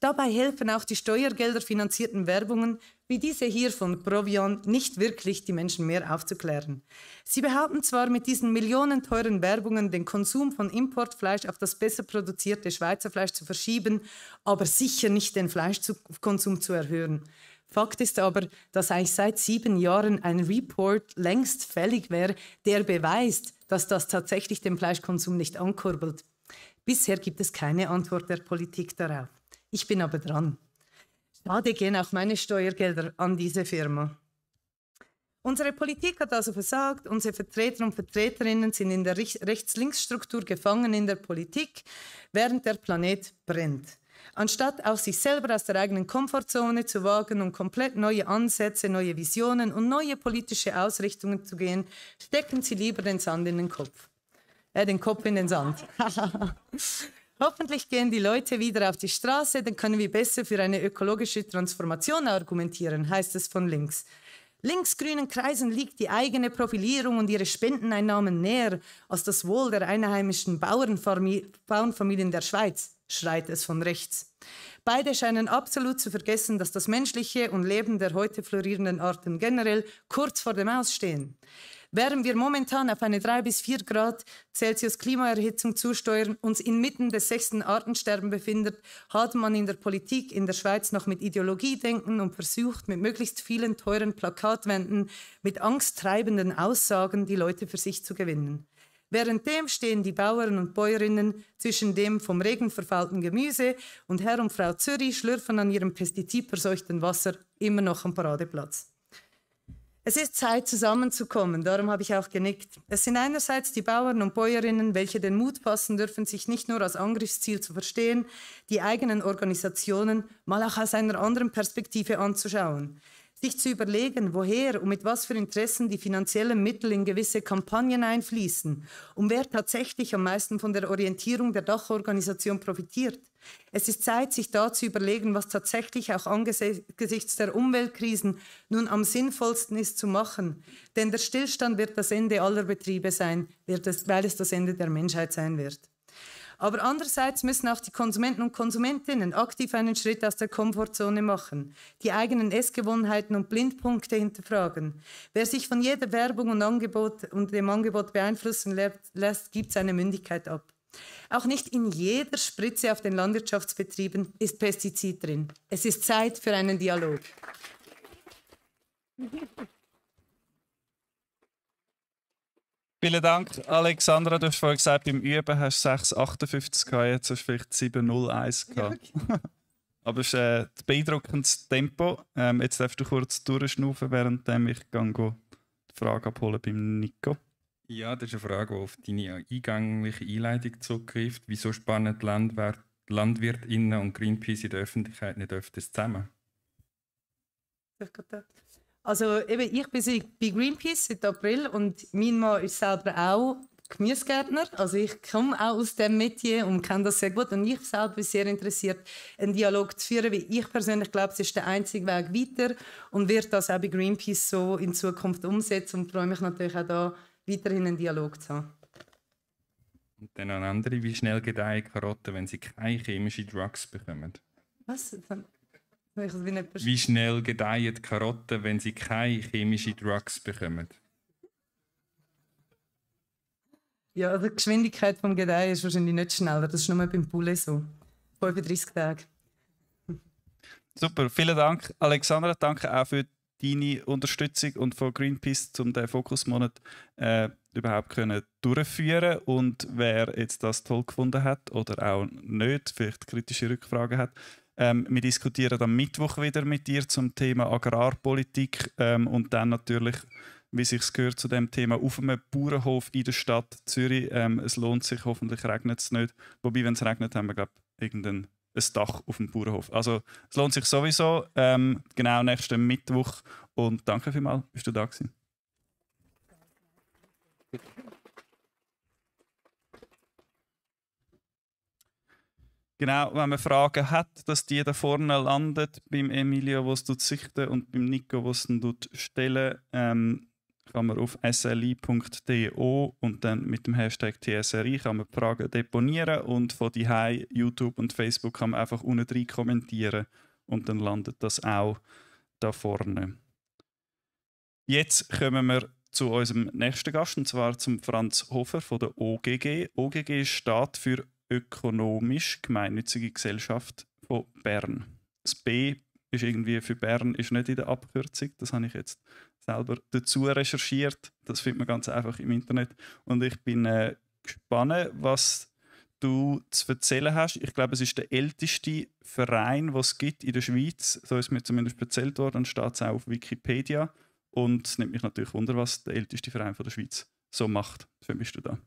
Dabei helfen auch die steuergelderfinanzierten Werbungen wie diese hier von Provion nicht wirklich die Menschen mehr aufzuklären. Sie behaupten zwar mit diesen millionenteuren Werbungen den Konsum von Importfleisch auf das besser produzierte Schweizer Fleisch zu verschieben, aber sicher nicht den Fleischkonsum zu erhöhen. Fakt ist aber, dass eigentlich seit sieben Jahren ein Report längst fällig wäre, der beweist, dass das tatsächlich den Fleischkonsum nicht ankurbelt. Bisher gibt es keine Antwort der Politik darauf. Ich bin aber dran. Gerade ah, gehen auch meine Steuergelder an diese Firma. Unsere Politik hat also versagt, unsere Vertreter und Vertreterinnen sind in der Rechts-Links-Struktur gefangen in der Politik, während der Planet brennt. Anstatt auch sich selber aus der eigenen Komfortzone zu wagen und komplett neue Ansätze, neue Visionen und neue politische Ausrichtungen zu gehen, stecken sie lieber den Sand in den Kopf. Äh, den Kopf in den Sand. Hoffentlich gehen die Leute wieder auf die Straße, dann können wir besser für eine ökologische Transformation argumentieren, heißt es von links. Linksgrünen Kreisen liegt die eigene Profilierung und ihre Spendeneinnahmen näher als das Wohl der einheimischen Bauernfamilien der Schweiz, schreit es von rechts. Beide scheinen absolut zu vergessen, dass das menschliche und Leben der heute florierenden Arten generell kurz vor dem Ausstehen. Während wir momentan auf eine 3 bis 4 Grad Celsius Klimaerhitzung zusteuern, uns inmitten des sechsten Artensterben befindet, hat man in der Politik in der Schweiz noch mit Ideologiedenken und versucht, mit möglichst vielen teuren Plakatwänden, mit angsttreibenden Aussagen die Leute für sich zu gewinnen. Währenddem stehen die Bauern und Bäuerinnen zwischen dem vom Regen verfaulten Gemüse und Herr und Frau Zürich schlürfen an ihrem pestizidverseuchten Wasser immer noch am Paradeplatz. Es ist Zeit, zusammenzukommen, darum habe ich auch genickt. Es sind einerseits die Bauern und Bäuerinnen, welche den Mut fassen dürfen, sich nicht nur als Angriffsziel zu verstehen, die eigenen Organisationen mal auch aus einer anderen Perspektive anzuschauen. Sich zu überlegen, woher und mit was für Interessen die finanziellen Mittel in gewisse Kampagnen einfließen und wer tatsächlich am meisten von der Orientierung der Dachorganisation profitiert. Es ist Zeit, sich da zu überlegen, was tatsächlich auch angesichts der Umweltkrisen nun am sinnvollsten ist zu machen. Denn der Stillstand wird das Ende aller Betriebe sein, es, weil es das Ende der Menschheit sein wird. Aber andererseits müssen auch die Konsumenten und Konsumentinnen aktiv einen Schritt aus der Komfortzone machen, die eigenen Essgewohnheiten und Blindpunkte hinterfragen. Wer sich von jeder Werbung und, Angebot und dem Angebot beeinflussen lässt, gibt seine Mündigkeit ab. Auch nicht in jeder Spritze auf den Landwirtschaftsbetrieben ist Pestizid drin. Es ist Zeit für einen Dialog. Vielen Dank, Alexandra. Du hast vorhin gesagt, beim Üben hast du 6,58 gehabt, jetzt hast du vielleicht 7,01 gehabt. Ja, okay. Aber es ist äh, ein beeindruckendes Tempo. Ähm, jetzt darfst du kurz durchschnaufen, während ähm, ich gehe, die Frage abholen beim Nico. Ja, das ist eine Frage, die auf deine eingängliche Einleitung zurückgreift. Wieso spannen Landwirt, LandwirtInnen und Greenpeace in der Öffentlichkeit nicht öfters zusammen? Also eben, ich bin bei Greenpeace seit April und mein Mann ist selber auch Gemüsegärtner. Also ich komme auch aus dem Metier und kenne das sehr gut. Und ich selber bin sehr interessiert, einen Dialog zu führen, weil ich persönlich glaube, es ist der einzige Weg weiter und wird das auch bei Greenpeace so in Zukunft umsetzen und freue mich natürlich auch da, weiterhin einen Dialog zu haben. Und dann eine andere, wie schnell gedeihen Karotten, wenn sie keine chemischen Drugs bekommen? Was? Dann wie schnell gedeihen Karotten, wenn sie keine chemischen Drugs bekommen? Ja, also die Geschwindigkeit des Gedeihen ist wahrscheinlich nicht schneller. Das ist nur beim Poulet so. 35 Tage. Super, vielen Dank, Alexandra. Danke auch für die deine Unterstützung und von Greenpeace, um den Fokusmonat äh, überhaupt können durchführen Und wer jetzt das toll gefunden hat oder auch nicht, vielleicht kritische Rückfragen hat, ähm, wir diskutieren am Mittwoch wieder mit dir zum Thema Agrarpolitik ähm, und dann natürlich, wie sich gehört, zu dem Thema auf einem Bauernhof in der Stadt Zürich. Ähm, es lohnt sich, hoffentlich regnet es nicht. Wobei, wenn es regnet, haben wir, glaube irgendeinen ein Dach auf dem Bauernhof. Also es lohnt sich sowieso. Ähm, genau nächsten Mittwoch. Und danke vielmals, bist du da gewesen. Genau, wenn man Fragen hat, dass die da vorne landet, beim Emilio, was du sichten und beim Nico, was es stellen. Ähm, kann man auf sli.do und dann mit dem Hashtag TSRI kann man die Fragen deponieren und von die YouTube und Facebook kann man einfach unten rein kommentieren und dann landet das auch da vorne. Jetzt kommen wir zu unserem nächsten Gast und zwar zum Franz Hofer von der OGG. OGG steht für Ökonomisch Gemeinnützige Gesellschaft von Bern. Das B ist irgendwie für Bern ist nicht in der Abkürzung. Das habe ich jetzt selber dazu recherchiert. Das findet man ganz einfach im Internet. Und ich bin äh, gespannt, was du zu erzählen hast. Ich glaube, es ist der älteste Verein, was es gibt in der Schweiz. So ist mir zumindest erzählt worden. Dann steht es auch auf Wikipedia. Und es nimmt mich natürlich wunder, was der älteste Verein von der Schweiz so macht. Für mich bist du da.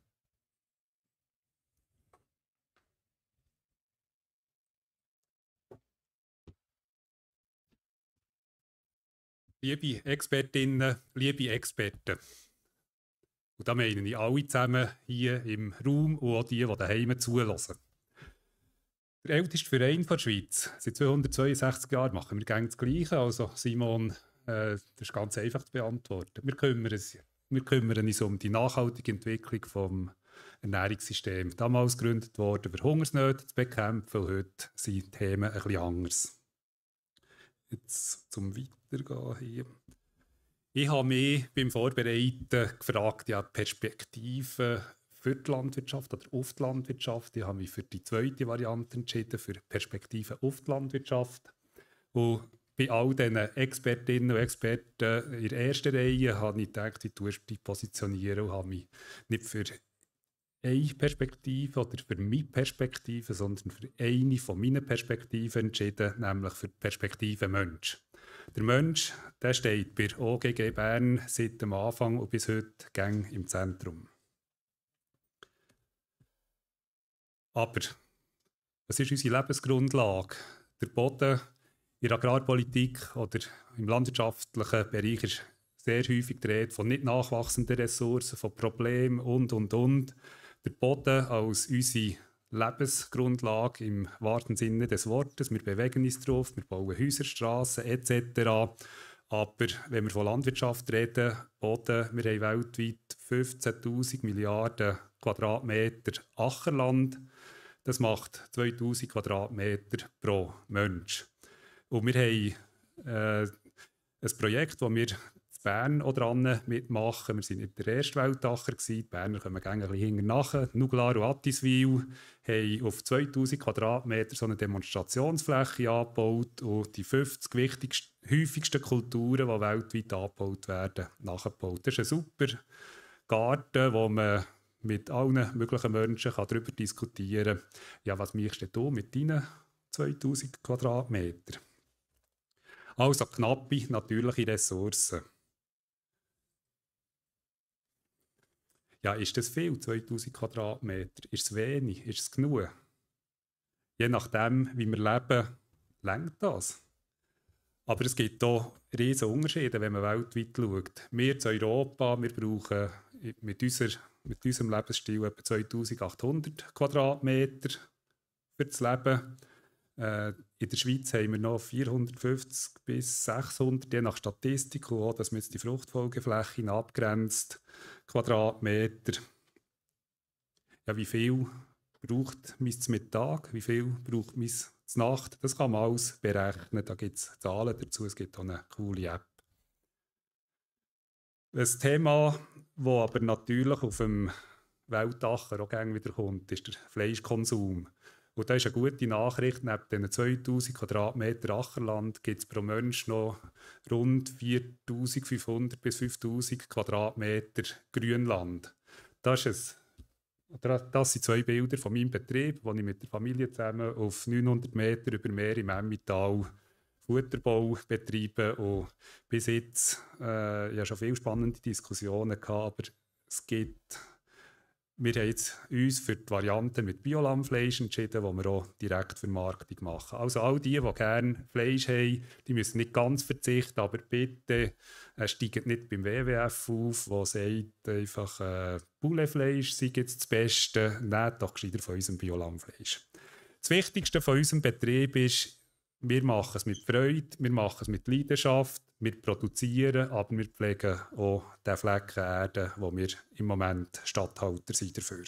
liebe Expertinnen, liebe Experten. Und da meine ich alle zusammen hier im Raum und auch die, die daheim zulassen. Der älteste Verein der Schweiz. Seit 262 Jahren machen wir gerne das Gleiche. Also, Simon, äh, das ist ganz einfach zu beantworten. Wir kümmern, uns, wir kümmern uns um die nachhaltige Entwicklung des Ernährungssystems. Damals gegründet worden, um Hungersnöte zu bekämpfen. Heute sind die Themen ein bisschen anders. Jetzt zum Weiteren weitergehen hier. Ich habe mich beim Vorbereiten gefragt, ja, Perspektiven für die Landwirtschaft oder auf die Landwirtschaft. Ich habe mich für die zweite Variante entschieden, für Perspektiven auf die Landwirtschaft. Und bei all diesen Expertinnen und Experten in der ersten Reihe habe ich gedacht, wie tust du dich positionieren und habe mich nicht für eine Perspektive oder für meine Perspektive, sondern für eine von meinen Perspektiven entschieden, nämlich für die Perspektive Mensch. Der Mensch der steht bei OGG Bern seit dem Anfang und bis heute gang im Zentrum. Aber was ist unsere Lebensgrundlage? Der Boden in der Agrarpolitik oder im landwirtschaftlichen Bereich ist sehr häufig die Rede von nicht nachwachsenden Ressourcen, von Problemen und, und, und. Der Boden als unsere Lebensgrundlage im wahrsten Sinne des Wortes. Wir bewegen uns drauf, wir bauen Häuser, Straßen etc. Aber wenn wir von Landwirtschaft reden, Boden, wir haben weltweit 15.000 Milliarden Quadratmeter Ackerland. Das macht 2000 Quadratmeter pro Mensch. Und wir haben äh, ein Projekt, das wir in Bern auch dran mitmachen. Wir waren nicht der erste Weltdacher. Die Berner kommen gerne ein bisschen Nuglar und Attiswil haben auf 2000 Quadratmeter so eine Demonstrationsfläche angebaut und die 50 wichtigsten, häufigsten Kulturen, die weltweit angebaut werden, nachgebaut. Das ist ein super Garten, wo man mit allen möglichen Menschen kann darüber diskutieren kann, ja, was machst du mit deinen 2000 Quadratmetern? Also knappe natürliche Ressourcen. Ja, ist das viel, 2000 Quadratmeter? Ist es wenig? Ist es genug? Je nachdem, wie wir leben, lenkt das. Aber es gibt auch riesige Unterschiede, wenn man weltweit schaut. Wir zu Europa, wir brauchen mit, unser, mit unserem Lebensstil etwa 2800 Quadratmeter für das Leben. Äh, in der Schweiz haben wir noch 450 bis 600, je nach Statistik, auch, dass man jetzt die Fruchtfolgeflächen abgrenzt. Quadratmeter. Ja, wie viel braucht mein Mittag, wie viel braucht mein Nacht? Das kann man alles berechnen. Da gibt es Zahlen dazu, es gibt auch eine coole App. Ein Thema, das aber natürlich auf dem Weltdacher auch gerne wieder kommt, ist der Fleischkonsum. Und da ist eine gute Nachricht, neben diesen 2000 Quadratmeter Ackerland gibt es pro Mensch noch rund 4500 bis 5000 Quadratmeter Grünland. Das ist es. Das sind zwei Bilder von meinem Betrieb, wo ich mit der Familie zusammen auf 900 Meter über Meer im Emmental Futterbau betreibe. Und bis jetzt, äh, ich habe schon viele spannende Diskussionen gehabt, aber es gibt wir haben jetzt uns für die Variante mit Biolammfleisch entschieden, die wir auch direkt für Vermarktung machen. Also all die, die gerne Fleisch haben, die müssen nicht ganz verzichten, aber bitte äh, steigt nicht beim WWF auf, der sagt einfach äh, Boulefleisch sei jetzt das Beste, nehmt doch gescheiter von unserem Biolammfleisch. Das Wichtigste von unserem Betrieb ist, wir machen es mit Freude, wir machen es mit Leidenschaft wir produzieren, aber wir pflegen auch den Flecken Erde, wo wir im Moment Stadthalter sind dafür.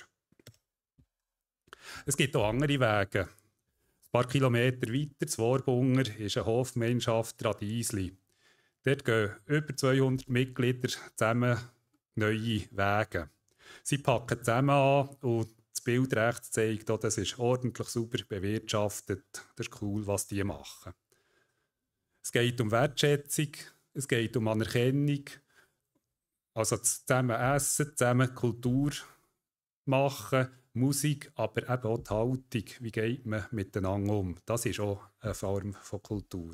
Es gibt auch andere Wege. Ein paar Kilometer weiter, zu Worbunger, ist eine Hofgemeinschaft Radiesli. Dort gehen über 200 Mitglieder zusammen neue Wege. Sie packen zusammen an und das Bild rechts zeigt, oh, das ist ordentlich super bewirtschaftet. Das ist cool, was die machen. Es geht um Wertschätzung, es geht um Anerkennung, also zusammen essen, zusammen Kultur machen, Musik, aber eben auch die Haltung, wie geht man miteinander um. Das ist auch eine Form von Kultur.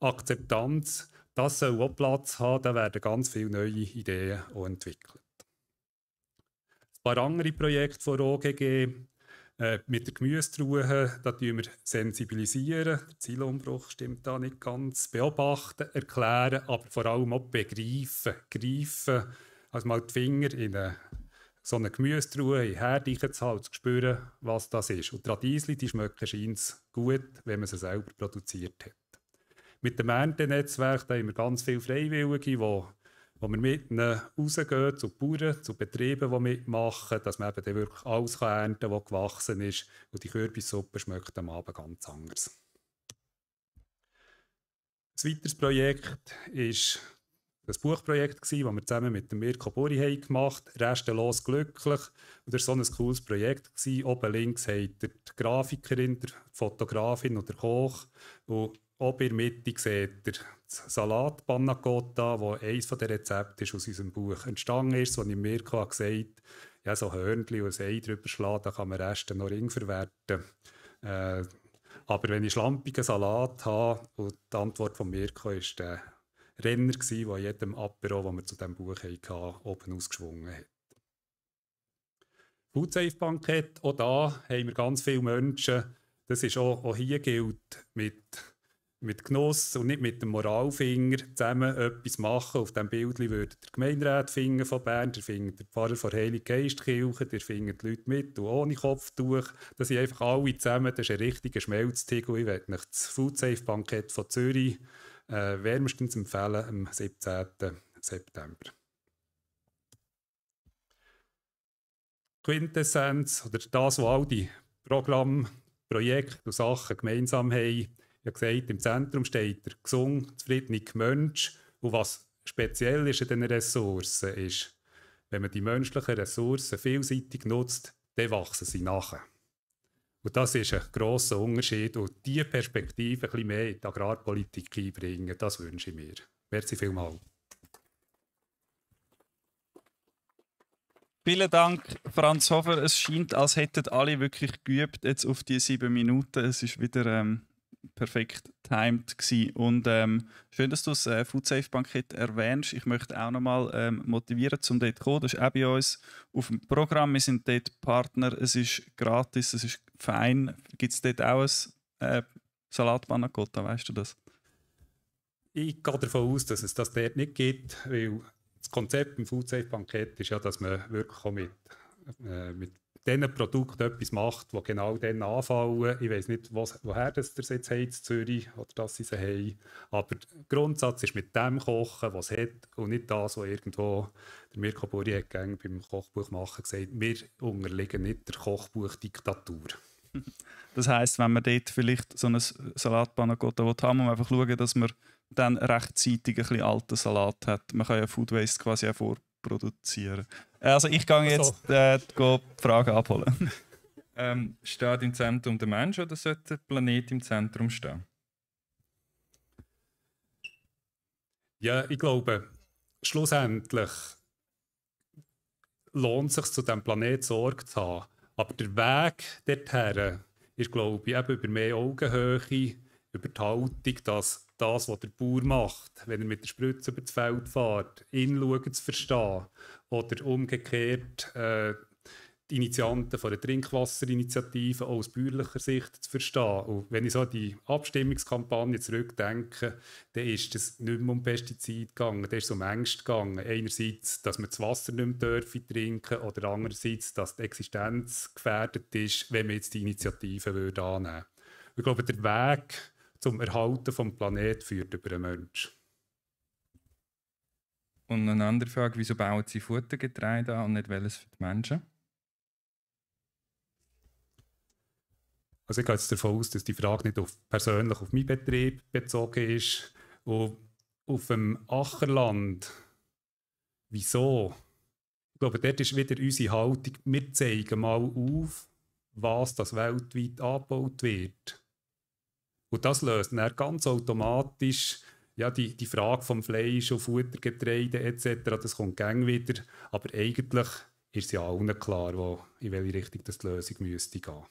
Akzeptanz, das soll auch Platz haben, da werden ganz viele neue Ideen entwickelt. Ein paar andere Projekte von OGG äh, mit der Gemüsetruhe, da wir sensibilisieren, der Zielumbruch stimmt da nicht ganz, beobachten, erklären, aber vor allem auch begreifen. Greifen, also mal die Finger in eine, so eine Gemüsetruhe, in den Herd reinzuhalten, zu spüren, was das ist. Und die Radiesli, die schmecken scheint gut, wenn man sie selber produziert hat. Mit dem Erntenetzwerk, da haben wir ganz viele Freiwillige, die wo wir mit ihnen rausgehen zu Bauern, zu Betrieben, die mitmachen, dass man eben wirklich alles kann ernten kann, was gewachsen ist. Und die Kürbissuppe schmeckt am Abend ganz anders. Ein weiteres Projekt war das Buchprojekt, das wir zusammen mit Mirko Buri gemacht haben. Restelos glücklich. Und das war so ein cooles Projekt. Oben links habt die Grafikerin, die Fotografin und der Koch. Und Oben in der Mitte seht ihr das Salat Panna Cotta, das eines der Rezepte ist, aus unserem Buch entstanden ist, wo ich Mirko gesagt habe, ja, so Hörnchen und ein Ei drüber schlagen, da kann man Reste noch Ring verwerten. Äh, aber wenn ich schlampigen Salat habe, und die Antwort von Mirko ist der Renner, gewesen, der jedem Apero, den wir zu diesem Buch hatten, oben ausgeschwungen hat. Foodsafe-Bankett, auch da haben wir ganz viele Menschen. Das ist auch, auch hier gilt mit mit Genuss und nicht mit dem Moralfinger zusammen etwas machen. Auf diesem Bild würde der Gemeinderat finden von Bern, der, Finger, der Pfarrer von Heilig Geistkirche, der findet die Leute mit und ohne Kopftuch. Das sind einfach alle zusammen, das ist ein richtiger Schmelztiegel. Ich werde euch das Foodsafe-Bankett von Zürich äh, wärmstens empfehlen am 17. September. Quintessenz oder das, was all die Programme, Projekte und Sachen gemeinsam haben, ja gesagt, im Zentrum steht der gesunde, zufriedene Mensch. Und was speziell ist an diesen Ressourcen, ist, wenn man die menschlichen Ressourcen vielseitig nutzt, dann wachsen sie nachher. Und das ist ein grosser Unterschied. Und diese Perspektive ein bisschen mehr in die Agrarpolitik einbringen, das wünsche ich mir. Merci vielmals. Vielen Dank, Franz Hofer. Es scheint, als hätten alle wirklich geübt jetzt auf die sieben Minuten. Es ist wieder ähm, perfekt timed gewesen. Und ähm, schön, dass du das äh, Foodsafe Bankett erwähnst. Ich möchte auch nochmal ähm, motivieren, zum dort zu kommen. Das ist auch bei uns auf dem Programm. Wir sind dort Partner. Es ist gratis, es ist fein. Gibt es dort auch ein äh, Salatpanna weißt du das? Ich gehe davon aus, dass es das dort nicht gibt, weil das Konzept im Foodsafe Bankett ist ja, dass man wirklich mit, äh, mit diesen Produkt etwas macht, wo genau dann anfallen. Ich weiß nicht, was, woher das der jetzt in Zürich oder dass sie sie haben. Aber der Grundsatz ist mit dem kochen, was es hat und nicht das, was irgendwo der Mirko Buri hat beim Kochbuch machen gesagt, wir unterliegen nicht der Kochbuchdiktatur. Das heißt, wenn man dort vielleicht so ein Salatpanagotta haben will, einfach schauen, dass man dann rechtzeitig ein bisschen alten Salat hat. Man kann ja Food Waste quasi auch vorproduzieren. Also ich gehe jetzt also. äh, die Frage abholen. ähm, steht im Zentrum der Mensch oder sollte der Planet im Zentrum stehen? Ja, ich glaube, schlussendlich lohnt es sich, zu diesem Planet Sorge zu haben. Aber der Weg dorthin ist, glaube ich, eben über mehr Augenhöhe, über die Haltung, dass das, was der Bauer macht, wenn er mit der Spritze über das Feld fährt, ihn schauen zu verstehen oder umgekehrt äh, die Initianten von der Trinkwasserinitiative aus bürgerlicher Sicht zu verstehen. Und wenn ich so an die Abstimmungskampagne zurückdenke, dann ist es nicht mehr um Pestizide gegangen, dann ist es um Ängste gegangen. Einerseits, dass man das Wasser nicht mehr dürfen trinken oder andererseits, dass die Existenz gefährdet ist, wenn man jetzt die Initiative würde annehmen würde. Ich glaube, der Weg zum Erhalten des Planeten führt über den Menschen. Und eine andere Frage, wieso bauen sie Futtergetreide an und nicht welches für die Menschen? Also ich gehe jetzt davon aus, dass die Frage nicht auf, persönlich auf meinen Betrieb bezogen ist. Und auf dem Ackerland, wieso? Ich glaube, dort ist wieder unsere Haltung, wir zeigen mal auf, was das weltweit angebaut wird. Und das löst dann ganz automatisch ja, die, die Frage vom Fleisch und Futter, Getreide etc., das kommt gäng wieder. Aber eigentlich ist ja auch nicht klar, wo, in welche Richtung das die Lösung müsste gehen.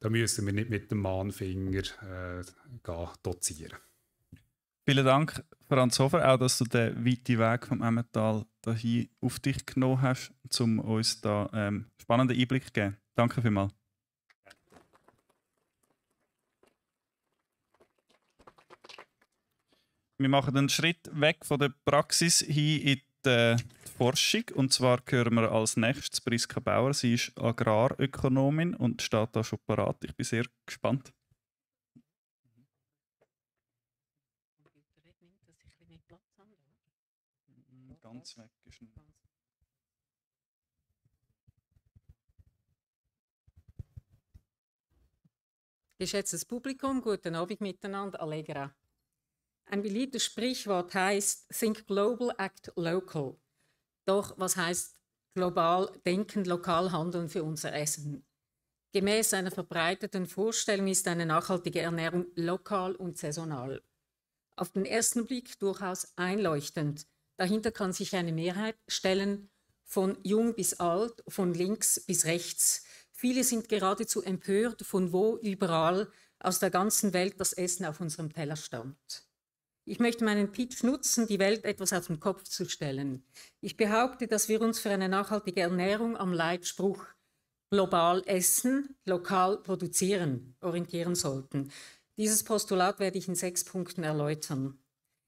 Da müssen wir nicht mit dem Mahnfinger äh, dozieren. Vielen Dank, Franz Hofer, auch dass du den weiten Weg vom Emmental hier auf dich genommen hast, um uns da ähm, spannenden Einblick zu geben. Danke vielmals. Wir machen einen Schritt weg von der Praxis hin in die, äh, Forschung. Und zwar hören wir als nächstes Priska Bauer. Sie ist Agrarökonomin und steht da schon parat. Ich bin sehr gespannt. Ganz weg ist nicht. das Publikum, guten Abend miteinander, Allegra. Ein beliebtes Sprichwort heißt Think global, act local. Doch was heißt global denken, lokal handeln für unser Essen? Gemäß einer verbreiteten Vorstellung ist eine nachhaltige Ernährung lokal und saisonal. Auf den ersten Blick durchaus einleuchtend. Dahinter kann sich eine Mehrheit stellen, von jung bis alt, von links bis rechts. Viele sind geradezu empört, von wo überall aus der ganzen Welt das Essen auf unserem Teller stammt. Ich möchte meinen Pitch nutzen, die Welt etwas auf den Kopf zu stellen. Ich behaupte, dass wir uns für eine nachhaltige Ernährung am Leitspruch global essen, lokal produzieren orientieren sollten. Dieses Postulat werde ich in sechs Punkten erläutern.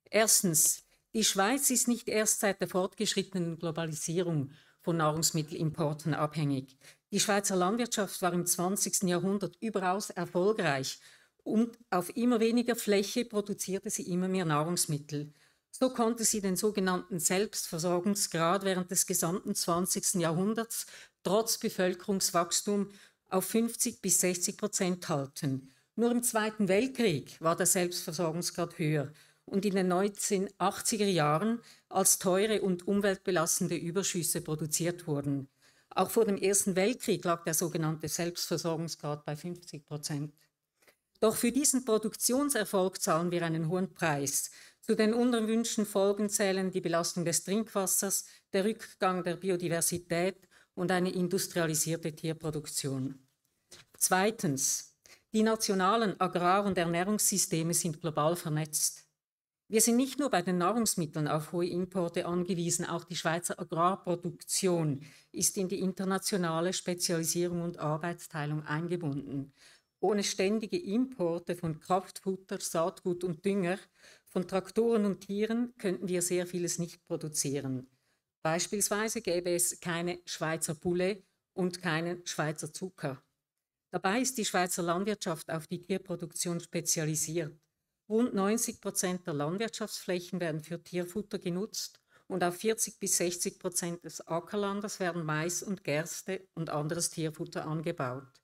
Erstens, die Schweiz ist nicht erst seit der fortgeschrittenen Globalisierung von Nahrungsmittelimporten abhängig. Die Schweizer Landwirtschaft war im 20. Jahrhundert überaus erfolgreich und auf immer weniger Fläche produzierte sie immer mehr Nahrungsmittel. So konnte sie den sogenannten Selbstversorgungsgrad während des gesamten 20. Jahrhunderts trotz Bevölkerungswachstum auf 50 bis 60 Prozent halten. Nur im Zweiten Weltkrieg war der Selbstversorgungsgrad höher und in den 1980er Jahren als teure und umweltbelastende Überschüsse produziert wurden. Auch vor dem Ersten Weltkrieg lag der sogenannte Selbstversorgungsgrad bei 50 Prozent. Doch für diesen Produktionserfolg zahlen wir einen hohen Preis. Zu den unerwünschten Folgen zählen die Belastung des Trinkwassers, der Rückgang der Biodiversität und eine industrialisierte Tierproduktion. Zweitens. Die nationalen Agrar- und Ernährungssysteme sind global vernetzt. Wir sind nicht nur bei den Nahrungsmitteln auf hohe Importe angewiesen, auch die Schweizer Agrarproduktion ist in die internationale Spezialisierung und Arbeitsteilung eingebunden ohne ständige Importe von Kraftfutter, Saatgut und Dünger, von Traktoren und Tieren könnten wir sehr vieles nicht produzieren. Beispielsweise gäbe es keine Schweizer Bulle und keinen Schweizer Zucker. Dabei ist die Schweizer Landwirtschaft auf die Tierproduktion spezialisiert. Rund 90 Prozent der Landwirtschaftsflächen werden für Tierfutter genutzt und auf 40 bis 60 Prozent des Ackerlandes werden Mais und Gerste und anderes Tierfutter angebaut.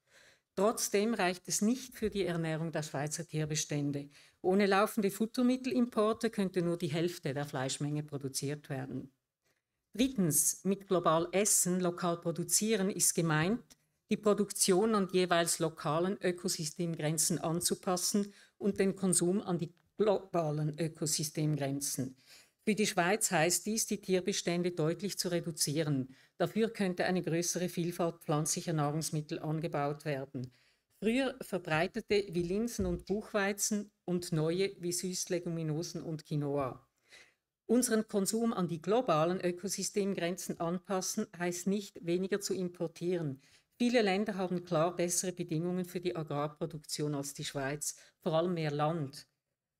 Trotzdem reicht es nicht für die Ernährung der Schweizer Tierbestände. Ohne laufende Futtermittelimporte könnte nur die Hälfte der Fleischmenge produziert werden. Drittens, mit global Essen, lokal produzieren ist gemeint, die Produktion an jeweils lokalen Ökosystemgrenzen anzupassen und den Konsum an die globalen Ökosystemgrenzen. Für die Schweiz heißt dies, die Tierbestände deutlich zu reduzieren. Dafür könnte eine größere Vielfalt pflanzlicher Nahrungsmittel angebaut werden. Früher verbreitete wie Linsen und Buchweizen und neue wie Süßleguminosen und Quinoa. Unseren Konsum an die globalen Ökosystemgrenzen anpassen heißt nicht weniger zu importieren. Viele Länder haben klar bessere Bedingungen für die Agrarproduktion als die Schweiz, vor allem mehr Land.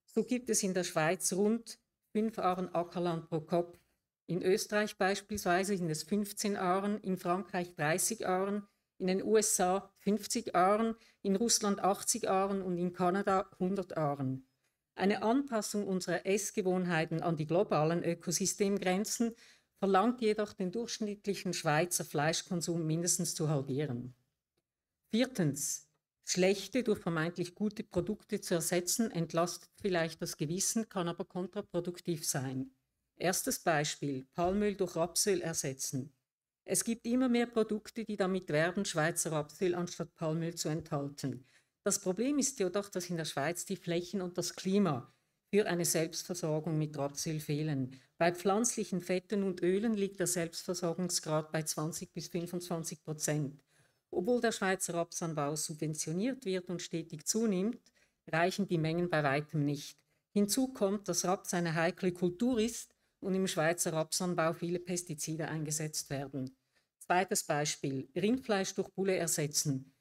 So gibt es in der Schweiz rund 5 Ahren Ackerland pro Kopf. In Österreich beispielsweise sind es 15 Ahren, in Frankreich 30 Ahren, in den USA 50 Ahren, in Russland 80 Ahren und in Kanada 100 Ahren. Eine Anpassung unserer Essgewohnheiten an die globalen Ökosystemgrenzen verlangt jedoch den durchschnittlichen Schweizer Fleischkonsum mindestens zu halbieren. Viertens, schlechte durch vermeintlich gute Produkte zu ersetzen, entlastet vielleicht das Gewissen, kann aber kontraproduktiv sein. Erstes Beispiel, Palmöl durch Rapsöl ersetzen. Es gibt immer mehr Produkte, die damit werben, Schweizer Rapsöl anstatt Palmöl zu enthalten. Das Problem ist jedoch, dass in der Schweiz die Flächen und das Klima für eine Selbstversorgung mit Rapsöl fehlen. Bei pflanzlichen Fetten und Ölen liegt der Selbstversorgungsgrad bei 20 bis 25 Prozent. Obwohl der Schweizer Rapsanbau subventioniert wird und stetig zunimmt, reichen die Mengen bei weitem nicht. Hinzu kommt, dass Raps eine heikle Kultur ist und im Schweizer Rapsanbau viele Pestizide eingesetzt werden. Zweites Beispiel: Rindfleisch durch Bulle ersetzen.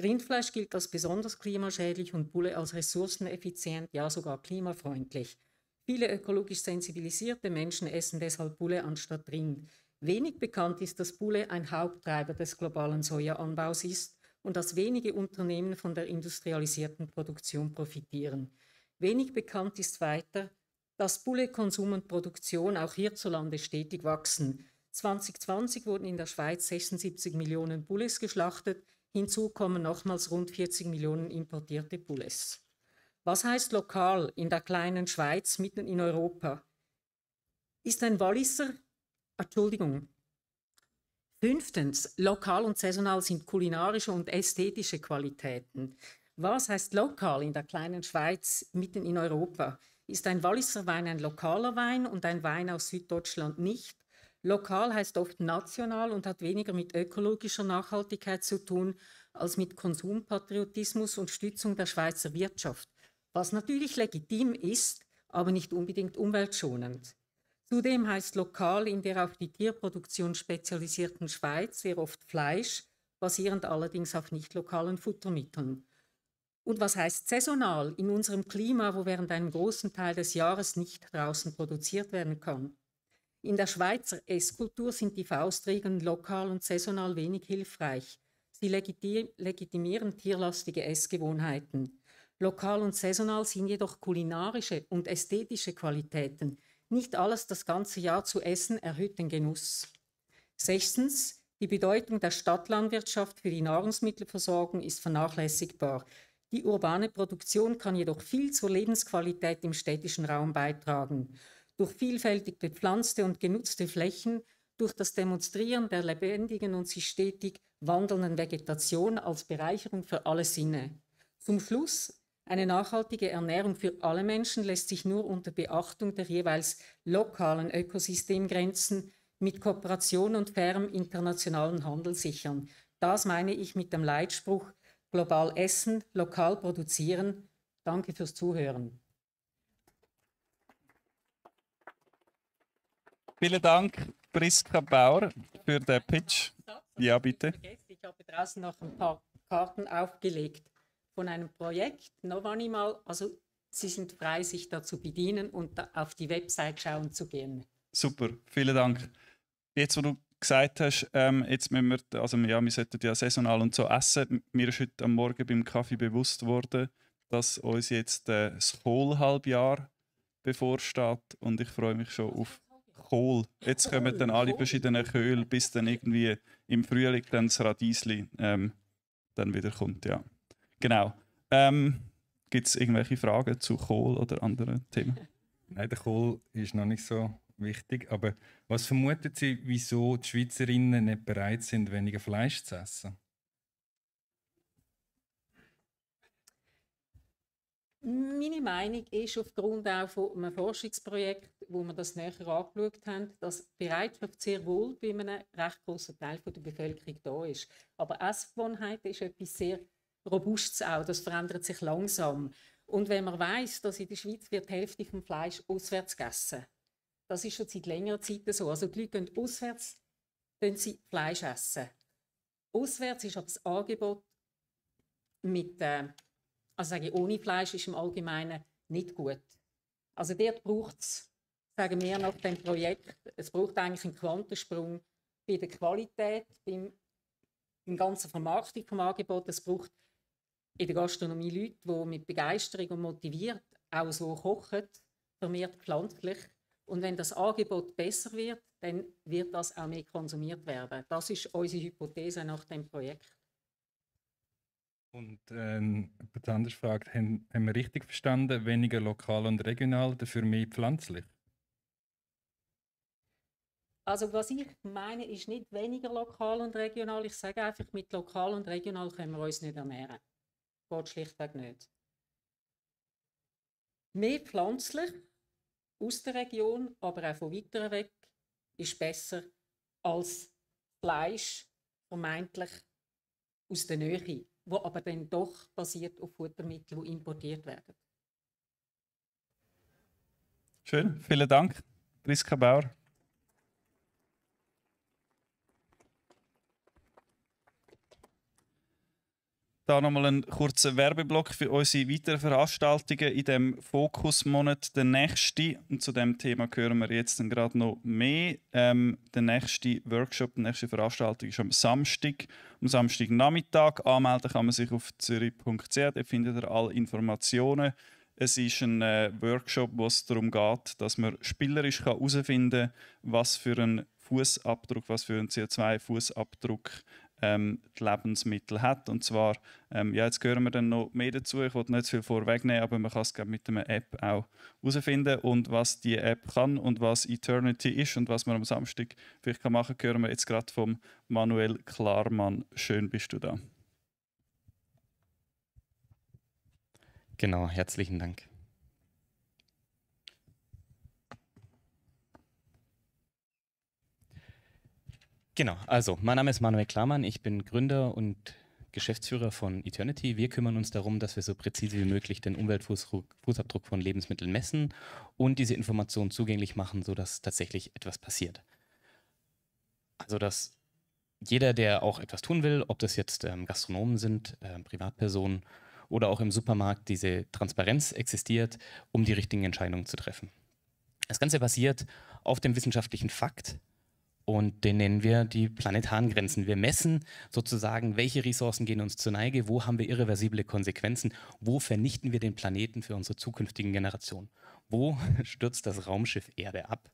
Rindfleisch gilt als besonders klimaschädlich und Bulle als ressourceneffizient, ja sogar klimafreundlich. Viele ökologisch sensibilisierte Menschen essen deshalb Bulle anstatt Rind. Wenig bekannt ist, dass Bulle ein Haupttreiber des globalen Sojaanbaus ist und dass wenige Unternehmen von der industrialisierten Produktion profitieren. Wenig bekannt ist weiter, dass Bulle Konsum und Produktion auch hierzulande stetig wachsen. 2020 wurden in der Schweiz 76 Millionen Bullets geschlachtet, hinzu kommen nochmals rund 40 Millionen importierte Bullets. Was heißt lokal in der kleinen Schweiz mitten in Europa? Ist ein Walliser Entschuldigung. Fünftens, lokal und saisonal sind kulinarische und ästhetische Qualitäten. Was heißt lokal in der kleinen Schweiz mitten in Europa? Ist ein Walliser Wein ein lokaler Wein und ein Wein aus Süddeutschland nicht? Lokal heißt oft national und hat weniger mit ökologischer Nachhaltigkeit zu tun als mit Konsumpatriotismus und Stützung der Schweizer Wirtschaft, was natürlich legitim ist, aber nicht unbedingt umweltschonend. Zudem heißt lokal in der auf die Tierproduktion spezialisierten Schweiz sehr oft Fleisch, basierend allerdings auf nicht lokalen Futtermitteln. Und was heißt saisonal in unserem Klima, wo während einem großen Teil des Jahres nicht draußen produziert werden kann? In der Schweizer Esskultur sind die Faustregeln lokal und saisonal wenig hilfreich. Sie legitimieren tierlastige Essgewohnheiten. Lokal und saisonal sind jedoch kulinarische und ästhetische Qualitäten, nicht alles das ganze Jahr zu essen erhöht den Genuss. Sechstens, die Bedeutung der Stadtlandwirtschaft für die Nahrungsmittelversorgung ist vernachlässigbar. Die urbane Produktion kann jedoch viel zur Lebensqualität im städtischen Raum beitragen. Durch vielfältig bepflanzte und genutzte Flächen, durch das Demonstrieren der lebendigen und sich stetig wandelnden Vegetation als Bereicherung für alle Sinne. Zum Schluss eine nachhaltige Ernährung für alle Menschen lässt sich nur unter Beachtung der jeweils lokalen Ökosystemgrenzen mit Kooperation und fairem internationalen Handel sichern. Das meine ich mit dem Leitspruch global essen, lokal produzieren. Danke fürs Zuhören. Vielen Dank, Priska Bauer, für den Pitch. Ja, bitte. Ich habe draußen noch ein paar Karten aufgelegt von einem Projekt, noch einmal, also Sie sind frei, sich dazu bedienen und da auf die Website schauen zu gehen. Super, vielen Dank. Jetzt, wo du gesagt hast, ähm, jetzt müssen wir, also ja, wir sollten ja saisonal und so essen. Mir ist heute am Morgen beim Kaffee bewusst worden, dass uns jetzt äh, das Kohlhalbjahr bevorsteht und ich freue mich schon auf Kohl. Jetzt kommen dann alle verschiedenen Köhl, bis dann irgendwie im Frühling dann das Radiesli ähm, dann wieder kommt, ja. Genau. Ähm, Gibt es irgendwelche Fragen zu Kohl oder anderen Themen? Nein, der Kohl ist noch nicht so wichtig. Aber was vermuten Sie, wieso die Schweizerinnen nicht bereit sind, weniger Fleisch zu essen? Meine Meinung ist aufgrund auch von einem Forschungsprojekt, wo wir das näher angeschaut haben, dass Bereitschaft sehr wohl bei einem recht großen Teil der Bevölkerung da ist. Aber Essgewohnheit ist etwas sehr robustes auch. Das verändert sich langsam. Und wenn man weiß, dass in der Schweiz wird die Hälfte vom Fleisch auswärts gegessen, das ist schon seit längerer Zeit so. Also die Leute gehen auswärts, wenn sie Fleisch essen. Auswärts ist aber das Angebot mit, äh, also sage ich, ohne Fleisch ist im Allgemeinen nicht gut. Also dort braucht es, sagen wir nach dem Projekt, es braucht eigentlich einen Quantensprung bei der Qualität, beim, beim ganzen Vermarktung vom Angebot. Es braucht in der Gastronomie Leute, die mit Begeisterung und motiviert auch so kochen, vermehrt pflanzlich. Und wenn das Angebot besser wird, dann wird das auch mehr konsumiert werden. Das ist unsere Hypothese nach dem Projekt. Und ähm, jemand anders fragt, haben, haben wir richtig verstanden, weniger lokal und regional, dafür mehr pflanzlich? Also was ich meine, ist nicht weniger lokal und regional. Ich sage einfach, mit lokal und regional können wir uns nicht ernähren geht schlichtweg nicht. Mehr pflanzlich aus der Region, aber auch von weiter weg, ist besser als Fleisch, vermeintlich aus der Nähe, wo aber dann doch basiert auf Futtermitteln, die importiert werden. Schön, vielen Dank, Priska Bauer. Da nochmal ein kurzer Werbeblock für unsere weiteren Veranstaltungen in dem Fokusmonat, der nächste. Und zu dem Thema hören wir jetzt dann gerade noch mehr. Ähm, der nächste Workshop, die nächste Veranstaltung ist am Samstag, am Samstagnachmittag. Anmelden kann man sich auf zürich.ch, da findet ihr alle Informationen. Es ist ein äh, Workshop, wo es darum geht, dass man spielerisch herausfinden kann, was für einen Fußabdruck, was für einen CO2-Fußabdruck ähm, die Lebensmittel hat. Und zwar, ähm, ja, jetzt hören wir dann noch mehr dazu. Ich wollte nicht zu viel vorwegnehmen, aber man kann es mit einer App auch herausfinden. Und was die App kann und was Eternity ist und was man am Samstag vielleicht kann machen kann, hören wir jetzt gerade vom Manuel Klarmann. Schön bist du da. Genau, herzlichen Dank. Genau, also mein Name ist Manuel Klamann, ich bin Gründer und Geschäftsführer von Eternity. Wir kümmern uns darum, dass wir so präzise wie möglich den Umweltfußabdruck von Lebensmitteln messen und diese Informationen zugänglich machen, sodass tatsächlich etwas passiert. Also dass jeder, der auch etwas tun will, ob das jetzt ähm, Gastronomen sind, äh, Privatpersonen oder auch im Supermarkt, diese Transparenz existiert, um die richtigen Entscheidungen zu treffen. Das Ganze basiert auf dem wissenschaftlichen Fakt, und den nennen wir die planetaren Grenzen. Wir messen sozusagen, welche Ressourcen gehen uns zur Neige, wo haben wir irreversible Konsequenzen, wo vernichten wir den Planeten für unsere zukünftigen Generationen, wo stürzt das Raumschiff Erde ab.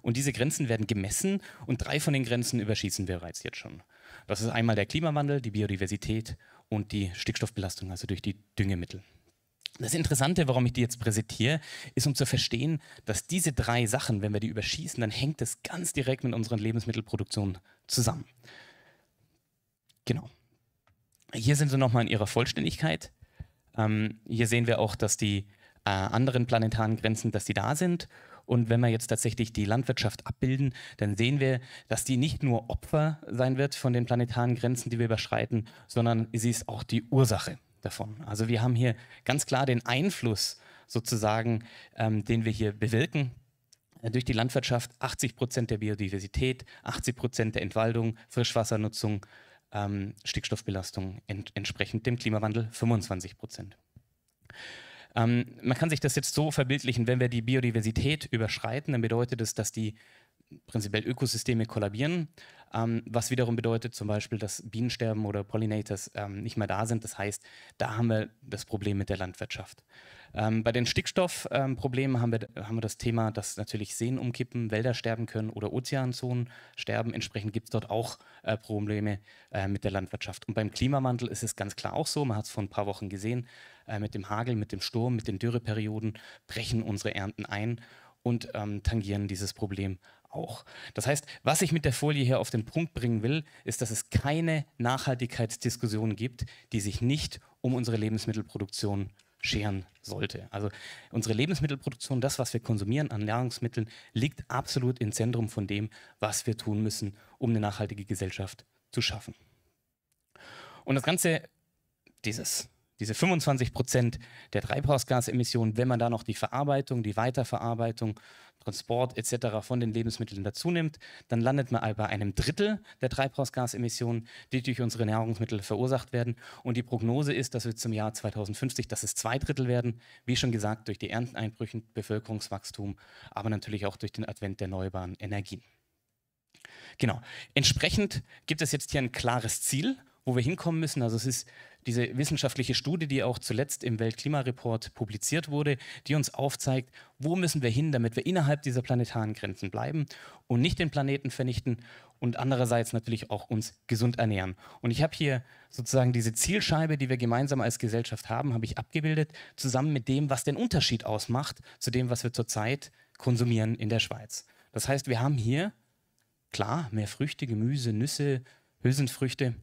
Und diese Grenzen werden gemessen und drei von den Grenzen überschießen wir bereits jetzt schon. Das ist einmal der Klimawandel, die Biodiversität und die Stickstoffbelastung, also durch die Düngemittel. Das Interessante, warum ich die jetzt präsentiere, ist, um zu verstehen, dass diese drei Sachen, wenn wir die überschießen, dann hängt das ganz direkt mit unseren Lebensmittelproduktionen zusammen. Genau. Hier sind sie nochmal in ihrer Vollständigkeit. Ähm, hier sehen wir auch, dass die äh, anderen planetaren Grenzen, dass die da sind. Und wenn wir jetzt tatsächlich die Landwirtschaft abbilden, dann sehen wir, dass die nicht nur Opfer sein wird von den planetaren Grenzen, die wir überschreiten, sondern sie ist auch die Ursache davon. Also wir haben hier ganz klar den Einfluss sozusagen, ähm, den wir hier bewirken. Äh, durch die Landwirtschaft 80 Prozent der Biodiversität, 80 Prozent der Entwaldung, Frischwassernutzung, ähm, Stickstoffbelastung ent entsprechend dem Klimawandel 25 Prozent. Ähm, man kann sich das jetzt so verbildlichen, wenn wir die Biodiversität überschreiten, dann bedeutet es, dass die prinzipiell Ökosysteme kollabieren, ähm, was wiederum bedeutet zum Beispiel, dass Bienensterben oder Pollinators ähm, nicht mehr da sind. Das heißt, da haben wir das Problem mit der Landwirtschaft. Ähm, bei den Stickstoffproblemen ähm, haben, wir, haben wir das Thema, dass natürlich Seen umkippen, Wälder sterben können oder Ozeanzonen sterben. Entsprechend gibt es dort auch äh, Probleme äh, mit der Landwirtschaft. Und beim Klimawandel ist es ganz klar auch so, man hat es vor ein paar Wochen gesehen, äh, mit dem Hagel, mit dem Sturm, mit den Dürreperioden brechen unsere Ernten ein und ähm, tangieren dieses Problem auch. Das heißt, was ich mit der Folie hier auf den Punkt bringen will, ist, dass es keine Nachhaltigkeitsdiskussion gibt, die sich nicht um unsere Lebensmittelproduktion scheren sollte. Also unsere Lebensmittelproduktion, das, was wir konsumieren an Nahrungsmitteln, liegt absolut im Zentrum von dem, was wir tun müssen, um eine nachhaltige Gesellschaft zu schaffen. Und das Ganze, dieses diese 25 Prozent der Treibhausgasemissionen, wenn man da noch die Verarbeitung, die Weiterverarbeitung, Transport etc. von den Lebensmitteln dazu nimmt, dann landet man bei einem Drittel der Treibhausgasemissionen, die durch unsere Nahrungsmittel verursacht werden. Und die Prognose ist, dass wir zum Jahr 2050, dass es zwei Drittel werden, wie schon gesagt, durch die Ernteneinbrüche, Bevölkerungswachstum, aber natürlich auch durch den Advent der erneuerbaren Energien. Genau. Entsprechend gibt es jetzt hier ein klares Ziel, wo wir hinkommen müssen. Also es ist diese wissenschaftliche Studie, die auch zuletzt im Weltklimareport publiziert wurde, die uns aufzeigt, wo müssen wir hin, damit wir innerhalb dieser planetaren Grenzen bleiben und nicht den Planeten vernichten und andererseits natürlich auch uns gesund ernähren. Und ich habe hier sozusagen diese Zielscheibe, die wir gemeinsam als Gesellschaft haben, habe ich abgebildet, zusammen mit dem, was den Unterschied ausmacht zu dem, was wir zurzeit konsumieren in der Schweiz. Das heißt, wir haben hier klar mehr Früchte, Gemüse, Nüsse, Hülsenfrüchte,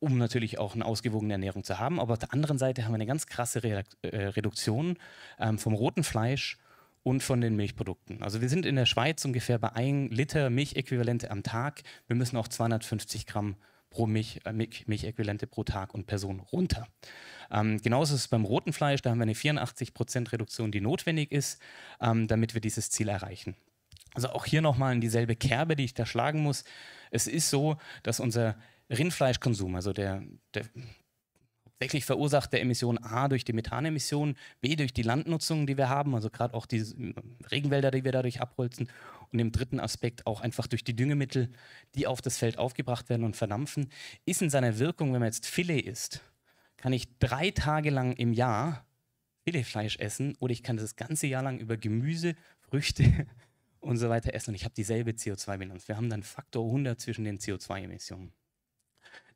um natürlich auch eine ausgewogene Ernährung zu haben. Aber auf der anderen Seite haben wir eine ganz krasse äh, Reduktion ähm, vom roten Fleisch und von den Milchprodukten. Also wir sind in der Schweiz ungefähr bei 1 Liter Milchäquivalente am Tag. Wir müssen auch 250 Gramm pro Milch, äh, Milchäquivalente pro Tag und Person runter. Ähm, genauso ist es beim roten Fleisch, da haben wir eine 84% Reduktion, die notwendig ist, ähm, damit wir dieses Ziel erreichen. Also auch hier nochmal in dieselbe Kerbe, die ich da schlagen muss. Es ist so, dass unser Rindfleischkonsum, also der, der hauptsächlich verursacht der Emission A durch die Methanemission, B durch die Landnutzung, die wir haben, also gerade auch die Regenwälder, die wir dadurch abholzen und im dritten Aspekt auch einfach durch die Düngemittel, die auf das Feld aufgebracht werden und verdampfen, ist in seiner Wirkung, wenn man jetzt Filet isst, kann ich drei Tage lang im Jahr Filetfleisch essen oder ich kann das ganze Jahr lang über Gemüse, Früchte und so weiter essen und ich habe dieselbe CO2-Bilanz. Wir haben dann Faktor 100 zwischen den CO2-Emissionen.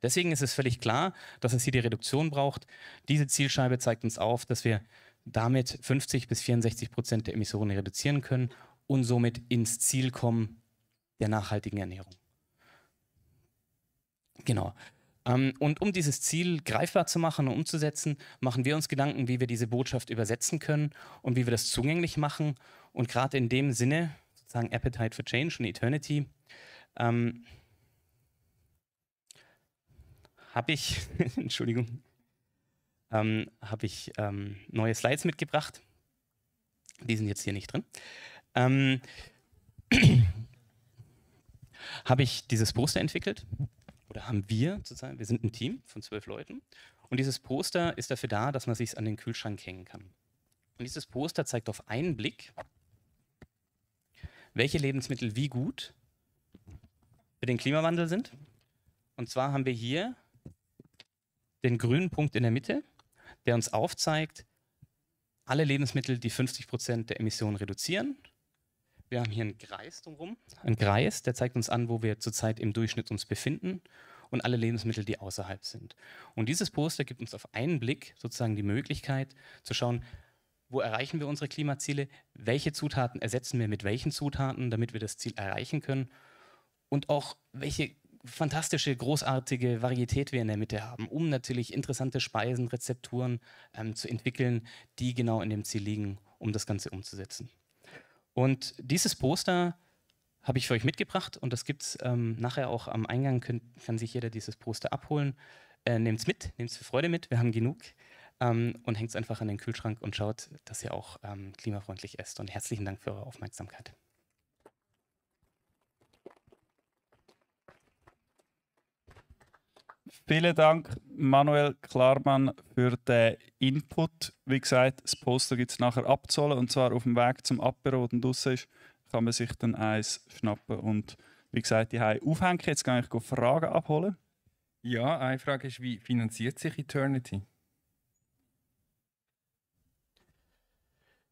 Deswegen ist es völlig klar, dass es hier die Reduktion braucht. Diese Zielscheibe zeigt uns auf, dass wir damit 50 bis 64 Prozent der Emissionen reduzieren können und somit ins Ziel kommen der nachhaltigen Ernährung. Genau. Ähm, und um dieses Ziel greifbar zu machen und umzusetzen, machen wir uns Gedanken, wie wir diese Botschaft übersetzen können und wie wir das zugänglich machen. Und gerade in dem Sinne, sozusagen Appetite for Change und Eternity, ähm, habe ich, Entschuldigung, ähm, habe ich ähm, neue Slides mitgebracht. Die sind jetzt hier nicht drin. Ähm, habe ich dieses Poster entwickelt oder haben wir sozusagen, wir sind ein Team von zwölf Leuten und dieses Poster ist dafür da, dass man sich an den Kühlschrank hängen kann. Und dieses Poster zeigt auf einen Blick, welche Lebensmittel wie gut für den Klimawandel sind. Und zwar haben wir hier den grünen Punkt in der Mitte, der uns aufzeigt, alle Lebensmittel, die 50 Prozent der Emissionen reduzieren. Wir haben hier einen Kreis drumherum. einen Kreis, der zeigt uns an, wo wir zurzeit im Durchschnitt uns befinden und alle Lebensmittel, die außerhalb sind. Und dieses Poster gibt uns auf einen Blick sozusagen die Möglichkeit zu schauen, wo erreichen wir unsere Klimaziele, welche Zutaten ersetzen wir mit welchen Zutaten, damit wir das Ziel erreichen können und auch welche fantastische, großartige Varietät wir in der Mitte haben, um natürlich interessante Speisen, Rezepturen ähm, zu entwickeln, die genau in dem Ziel liegen, um das Ganze umzusetzen. Und dieses Poster habe ich für euch mitgebracht und das gibt es ähm, nachher auch am Eingang, könnt, kann sich jeder dieses Poster abholen. Äh, nehmt es mit, nehmt es für Freude mit, wir haben genug ähm, und hängt es einfach an den Kühlschrank und schaut, dass ihr auch ähm, klimafreundlich esst. Und herzlichen Dank für eure Aufmerksamkeit. Vielen Dank, Manuel Klarmann, für den Input. Wie gesagt, das Poster gibt es nachher abzuholen und zwar auf dem Weg zum Apero, der draußen ist, kann man sich dann eins schnappen und wie gesagt, die aufhängen. Jetzt kann ich Fragen abholen. Ja, eine Frage ist, wie finanziert sich Eternity?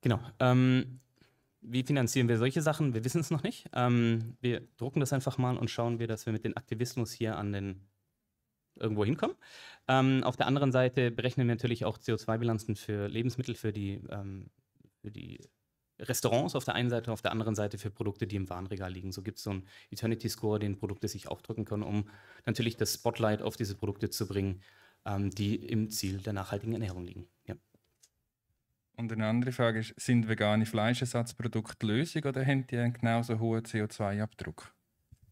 Genau. Ähm, wie finanzieren wir solche Sachen? Wir wissen es noch nicht. Ähm, wir drucken das einfach mal und schauen wir, dass wir mit dem Aktivismus hier an den irgendwo hinkommen. Ähm, auf der anderen Seite berechnen wir natürlich auch CO2-Bilanzen für Lebensmittel, für die, ähm, für die Restaurants auf der einen Seite, und auf der anderen Seite für Produkte, die im Warenregal liegen. So gibt es so einen Eternity-Score, den Produkte sich aufdrücken können, um natürlich das Spotlight auf diese Produkte zu bringen, ähm, die im Ziel der nachhaltigen Ernährung liegen. Ja. Und eine andere Frage ist, sind vegane Fleischersatzprodukte Lösung oder haben die einen genauso hohen CO2-Abdruck?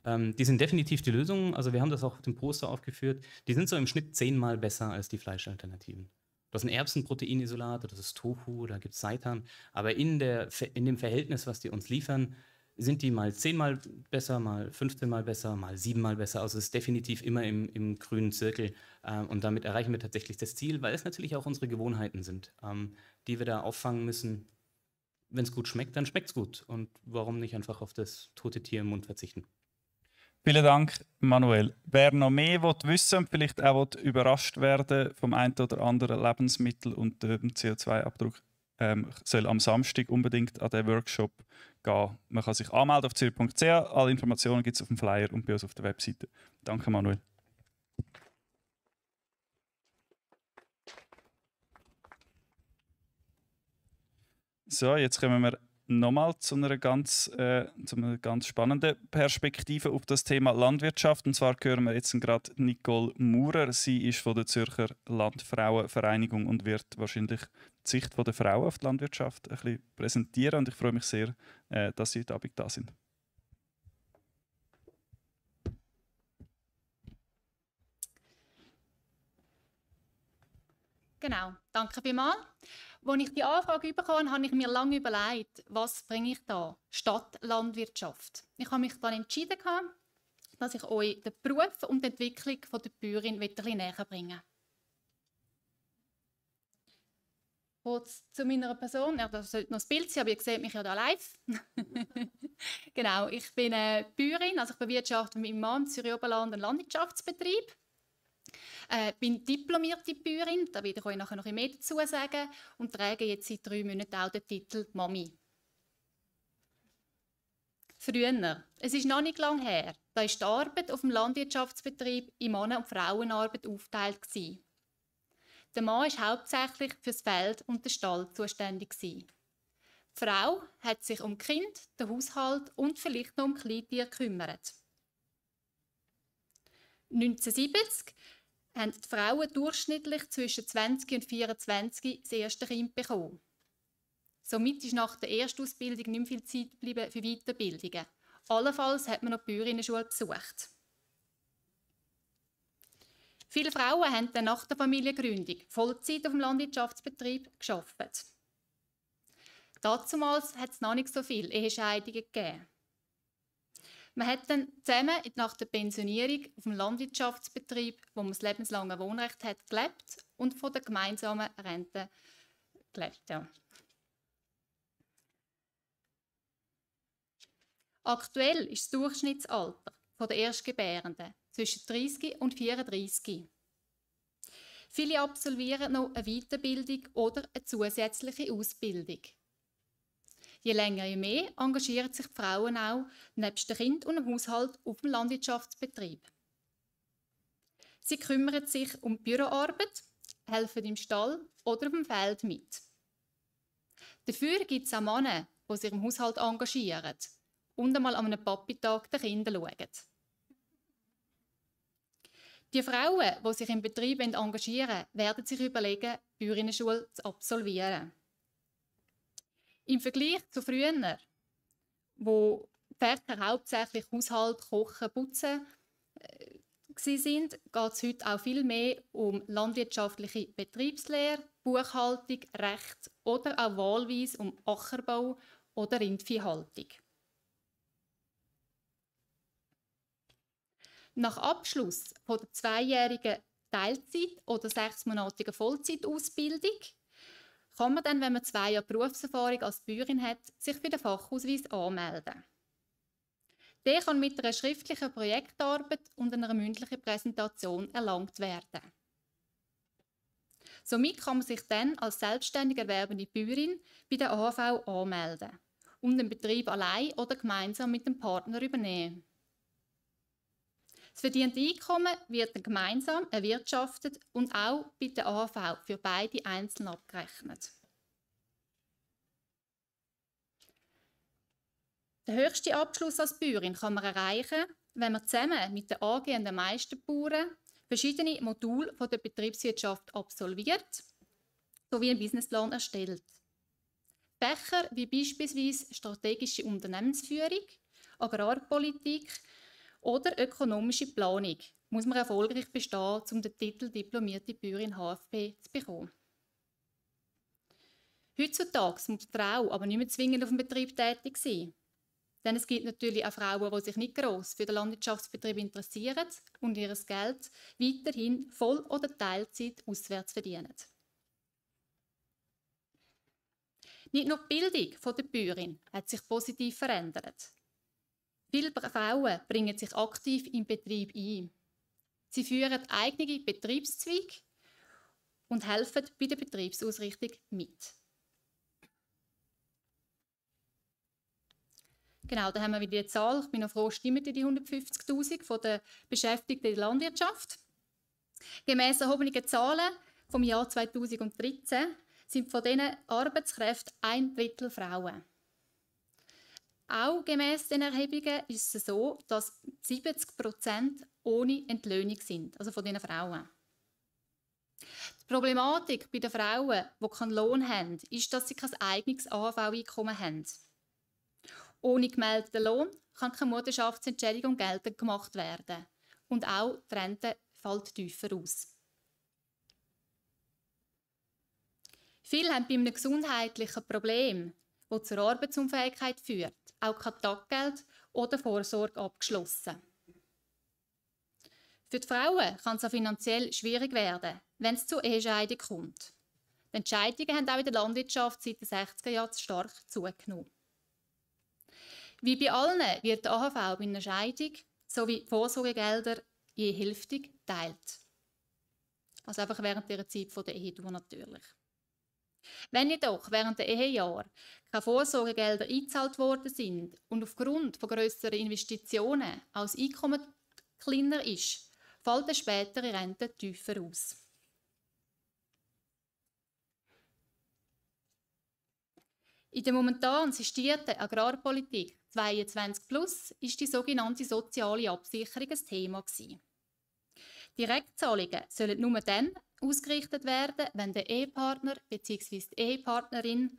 Ähm, die sind definitiv die Lösung. Also wir haben das auch auf dem Poster aufgeführt. Die sind so im Schnitt zehnmal besser als die Fleischalternativen. Das sind Erbsenproteinisolate, das ist Tofu, da gibt es Seitan. Aber in, der, in dem Verhältnis, was die uns liefern, sind die mal zehnmal besser, mal 15 mal besser, mal siebenmal besser. Also es ist definitiv immer im, im grünen Zirkel. Ähm, und damit erreichen wir tatsächlich das Ziel, weil es natürlich auch unsere Gewohnheiten sind, ähm, die wir da auffangen müssen. Wenn es gut schmeckt, dann schmeckt es gut. Und warum nicht einfach auf das tote Tier im Mund verzichten? Vielen Dank, Manuel. Wer noch mehr will wissen und vielleicht auch will überrascht werden vom einen oder anderen Lebensmittel und dem CO2-Abdruck, ähm, soll am Samstag unbedingt an den Workshop gehen. Man kann sich anmelden auf zürich.ch. Alle Informationen gibt es auf dem Flyer und bei uns auf der Webseite. Danke, Manuel. So, jetzt kommen wir nochmal zu einer ganz, äh, zu einer ganz spannenden Perspektive auf das Thema Landwirtschaft. Und zwar hören wir jetzt gerade Nicole Maurer. Sie ist von der Zürcher Landfrauenvereinigung und wird wahrscheinlich die Sicht der Frauen auf die Landwirtschaft ein bisschen präsentieren. Und ich freue mich sehr, äh, dass Sie heute Abend da sind. Genau, danke vielmals. Als ich die Anfrage bekam, habe ich mir lange überlegt, was bringe ich da? Stadt Landwirtschaft. Ich habe mich dann entschieden, dass ich euch den Beruf und die Entwicklung der Bäuerin etwas bisschen näher bringe. Kurz zu meiner Person. Ja, das sollte noch ein Bild sein, aber ihr seht mich ja da live. genau, ich bin eine äh, Bäuerin, also ich bewirtschafte mit meinem Mann im Zürich-Oberland einen Landwirtschaftsbetrieb äh, bin diplomierte Bäuerin, da werde ich euch nachher noch mehr dazu sagen, und trage jetzt seit drei Monaten auch den Titel Mami. Früher, es ist noch nicht lange her, da war die Arbeit auf dem Landwirtschaftsbetrieb in Männer- und Frauenarbeit aufgeteilt. Gewesen. Der Mann war hauptsächlich für das Feld und den Stall zuständig. Gewesen. Die Frau hat sich um Kind, den Haushalt und vielleicht noch um Kleintier gekümmert. 1970 haben die Frauen durchschnittlich zwischen 20 und 24 das erste Kind bekommen. Somit ist nach der Erstausbildung nicht mehr viel Zeit geblieben für Weiterbildungen. Allenfalls hat man noch die Bäuerinnenschule besucht. Viele Frauen haben dann nach der Familiengründung Vollzeit auf dem Landwirtschaftsbetrieb gearbeitet. Dazumals hat es noch nicht so viele Ehescheidungen gegeben. Man hat dann zusammen nach der Pensionierung auf dem Landwirtschaftsbetrieb, wo man das lebenslange Wohnrecht hat, gelebt und von der gemeinsamen Rente gelebt. Ja. Aktuell ist das Durchschnittsalter der Erstgebärenden zwischen 30 und 34. Viele absolvieren noch eine Weiterbildung oder eine zusätzliche Ausbildung. Je länger, je mehr engagieren sich die Frauen auch nebst dem Kind und dem Haushalt auf dem Landwirtschaftsbetrieb. Sie kümmern sich um die Büroarbeit, helfen im Stall oder auf dem Feld mit. Dafür gibt es auch Männer, die sich im Haushalt engagieren und einmal an einem papi den Kindern schauen. Die Frauen, die sich im Betrieb engagieren werden sich überlegen, die Bäuerinnenschule zu absolvieren. Im Vergleich zu früher, wo Pferde hauptsächlich Haushalt, Kochen, Putzen äh, sind, geht es heute auch viel mehr um landwirtschaftliche Betriebslehre, Buchhaltung, Recht oder auch wahlweise um Ackerbau oder Rindviehhaltung. Nach Abschluss von der zweijährigen Teilzeit- oder sechsmonatigen Vollzeitausbildung kann man dann, wenn man zwei Jahre Berufserfahrung als Bäuerin hat, sich für den Fachausweis anmelden. Der kann mit einer schriftlichen Projektarbeit und einer mündlichen Präsentation erlangt werden. Somit kann man sich dann als selbstständig erwerbende Bäuerin bei der AV anmelden und den Betrieb allein oder gemeinsam mit dem Partner übernehmen. Das verdiente Einkommen wird dann gemeinsam erwirtschaftet und auch bei der AV für beide einzeln abgerechnet. Der höchste Abschluss als Bäuerin kann man erreichen, wenn man zusammen mit der AG und den Meisterbauern verschiedene Module von der Betriebswirtschaft absolviert sowie einen Businessplan erstellt. Becher wie beispielsweise strategische Unternehmensführung, Agrarpolitik, oder ökonomische Planung. Muss man erfolgreich bestehen, um den Titel Diplomierte Bäuerin HFP zu bekommen. Heutzutage muss die Frau aber nicht mehr zwingend auf dem Betrieb tätig sein. Denn es gibt natürlich auch Frauen, die sich nicht gross für den Landwirtschaftsbetrieb interessieren und ihr Geld weiterhin voll oder Teilzeit auswärts verdienen. Nicht nur die Bildung der Bäuerin hat sich positiv verändert. Viele Frauen bringen sich aktiv im Betrieb ein. Sie führen eigene Betriebszweige und helfen bei der Betriebsausrichtung mit. Genau, da haben wir wieder die Zahl. Ich bin noch froh, stimmen die 150.000 von den Beschäftigten in der Landwirtschaft. Gemäss erhobenen Zahlen vom Jahr 2013 sind von diesen Arbeitskräften ein Drittel Frauen. Auch gemäß den Erhebungen ist es so, dass 70 Prozent ohne Entlöhnung sind, also von den Frauen. Die Problematik bei den Frauen, die keinen Lohn haben, ist, dass sie kein eigenes AHV-Einkommen haben. Ohne gemeldeten Lohn kann keine Mutterschaftsentschädigung geltend gemacht werden. Und auch die Rente fällt tiefer aus. Viele haben bei einem gesundheitlichen Problem, das zur Arbeitsunfähigkeit führt, auch kein Taggeld oder Vorsorge abgeschlossen. Für die Frauen kann es auch finanziell schwierig werden, wenn es zur Ehescheidung kommt. Die Entscheidungen haben auch in der Landwirtschaft seit den 60er Jahren stark zugenommen. Wie bei allen wird der AHV bei einer Scheidung sowie Vorsorgegelder je hälftig teilt. Also einfach während der Zeit der Ehe natürlich. Wenn jedoch während der Ehejahre keine Vorsorgegelder eingezahlt worden sind und aufgrund von grösseren Investitionen auch das Einkommen kleiner ist, fällt eine spätere Rente tiefer aus. In der momentan assistierten Agrarpolitik 22 Plus ist die sogenannte soziale Absicherung ein Thema. Direktzahlungen sollen nur dann ausgerichtet werden, wenn der Ehepartner bzw. die Ehepartnerin,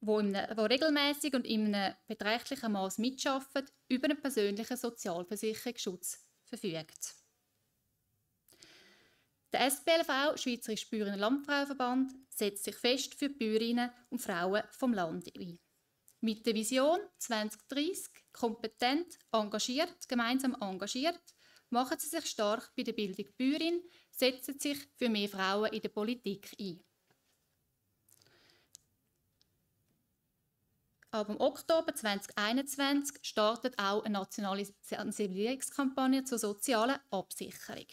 wo, einem, wo regelmäßig und in einem beträchtlichen Maß mitschafft, über einen persönlichen Sozialversicherungsschutz verfügt. Der SPLV, Schweizerisch Bäuerinnen Landfrauenverband, setzt sich fest für die Bäuerinnen und Frauen vom Land ein. Mit der Vision 2030 kompetent, engagiert, gemeinsam engagiert, machen sie sich stark bei der Bildung Bäuerin setzen sich für mehr Frauen in der Politik ein. Aber im Oktober 2021 startet auch eine nationale Sensibilisierungskampagne zur sozialen Absicherung.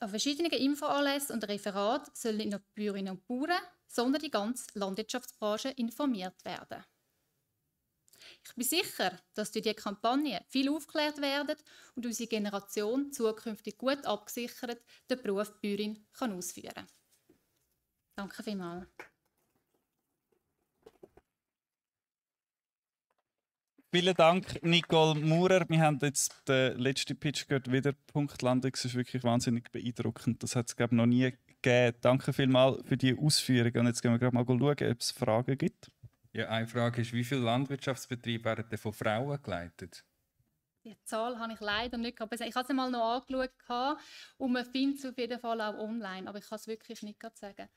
Auf verschiedenen Infoanlässen und Referaten sollen nicht nur die Bäuerinnen und Bauern, sondern die ganze Landwirtschaftsbranche informiert werden. Ich bin sicher, dass durch diese Kampagne viel aufgeklärt werden und unsere Generation zukünftig gut abgesichert den Beruf Bäuerin kann ausführen kann. Danke vielmals. Vielen Dank, Nicole Maurer. Wir haben jetzt den letzten Pitch gehört, wieder Punktlandung. Das ist wirklich wahnsinnig beeindruckend. Das hat es, glaube ich, noch nie gegeben. Danke vielmals für die Ausführungen. Und jetzt gehen wir gerade mal schauen, ob es Fragen gibt. Ja, eine Frage ist, wie viele Landwirtschaftsbetriebe werden von Frauen geleitet? Die Zahl habe ich leider nicht gehabt. Ich habe sie mal noch angeschaut und man findet sie auf jeden Fall auch online, aber ich kann es wirklich nicht gerade sagen.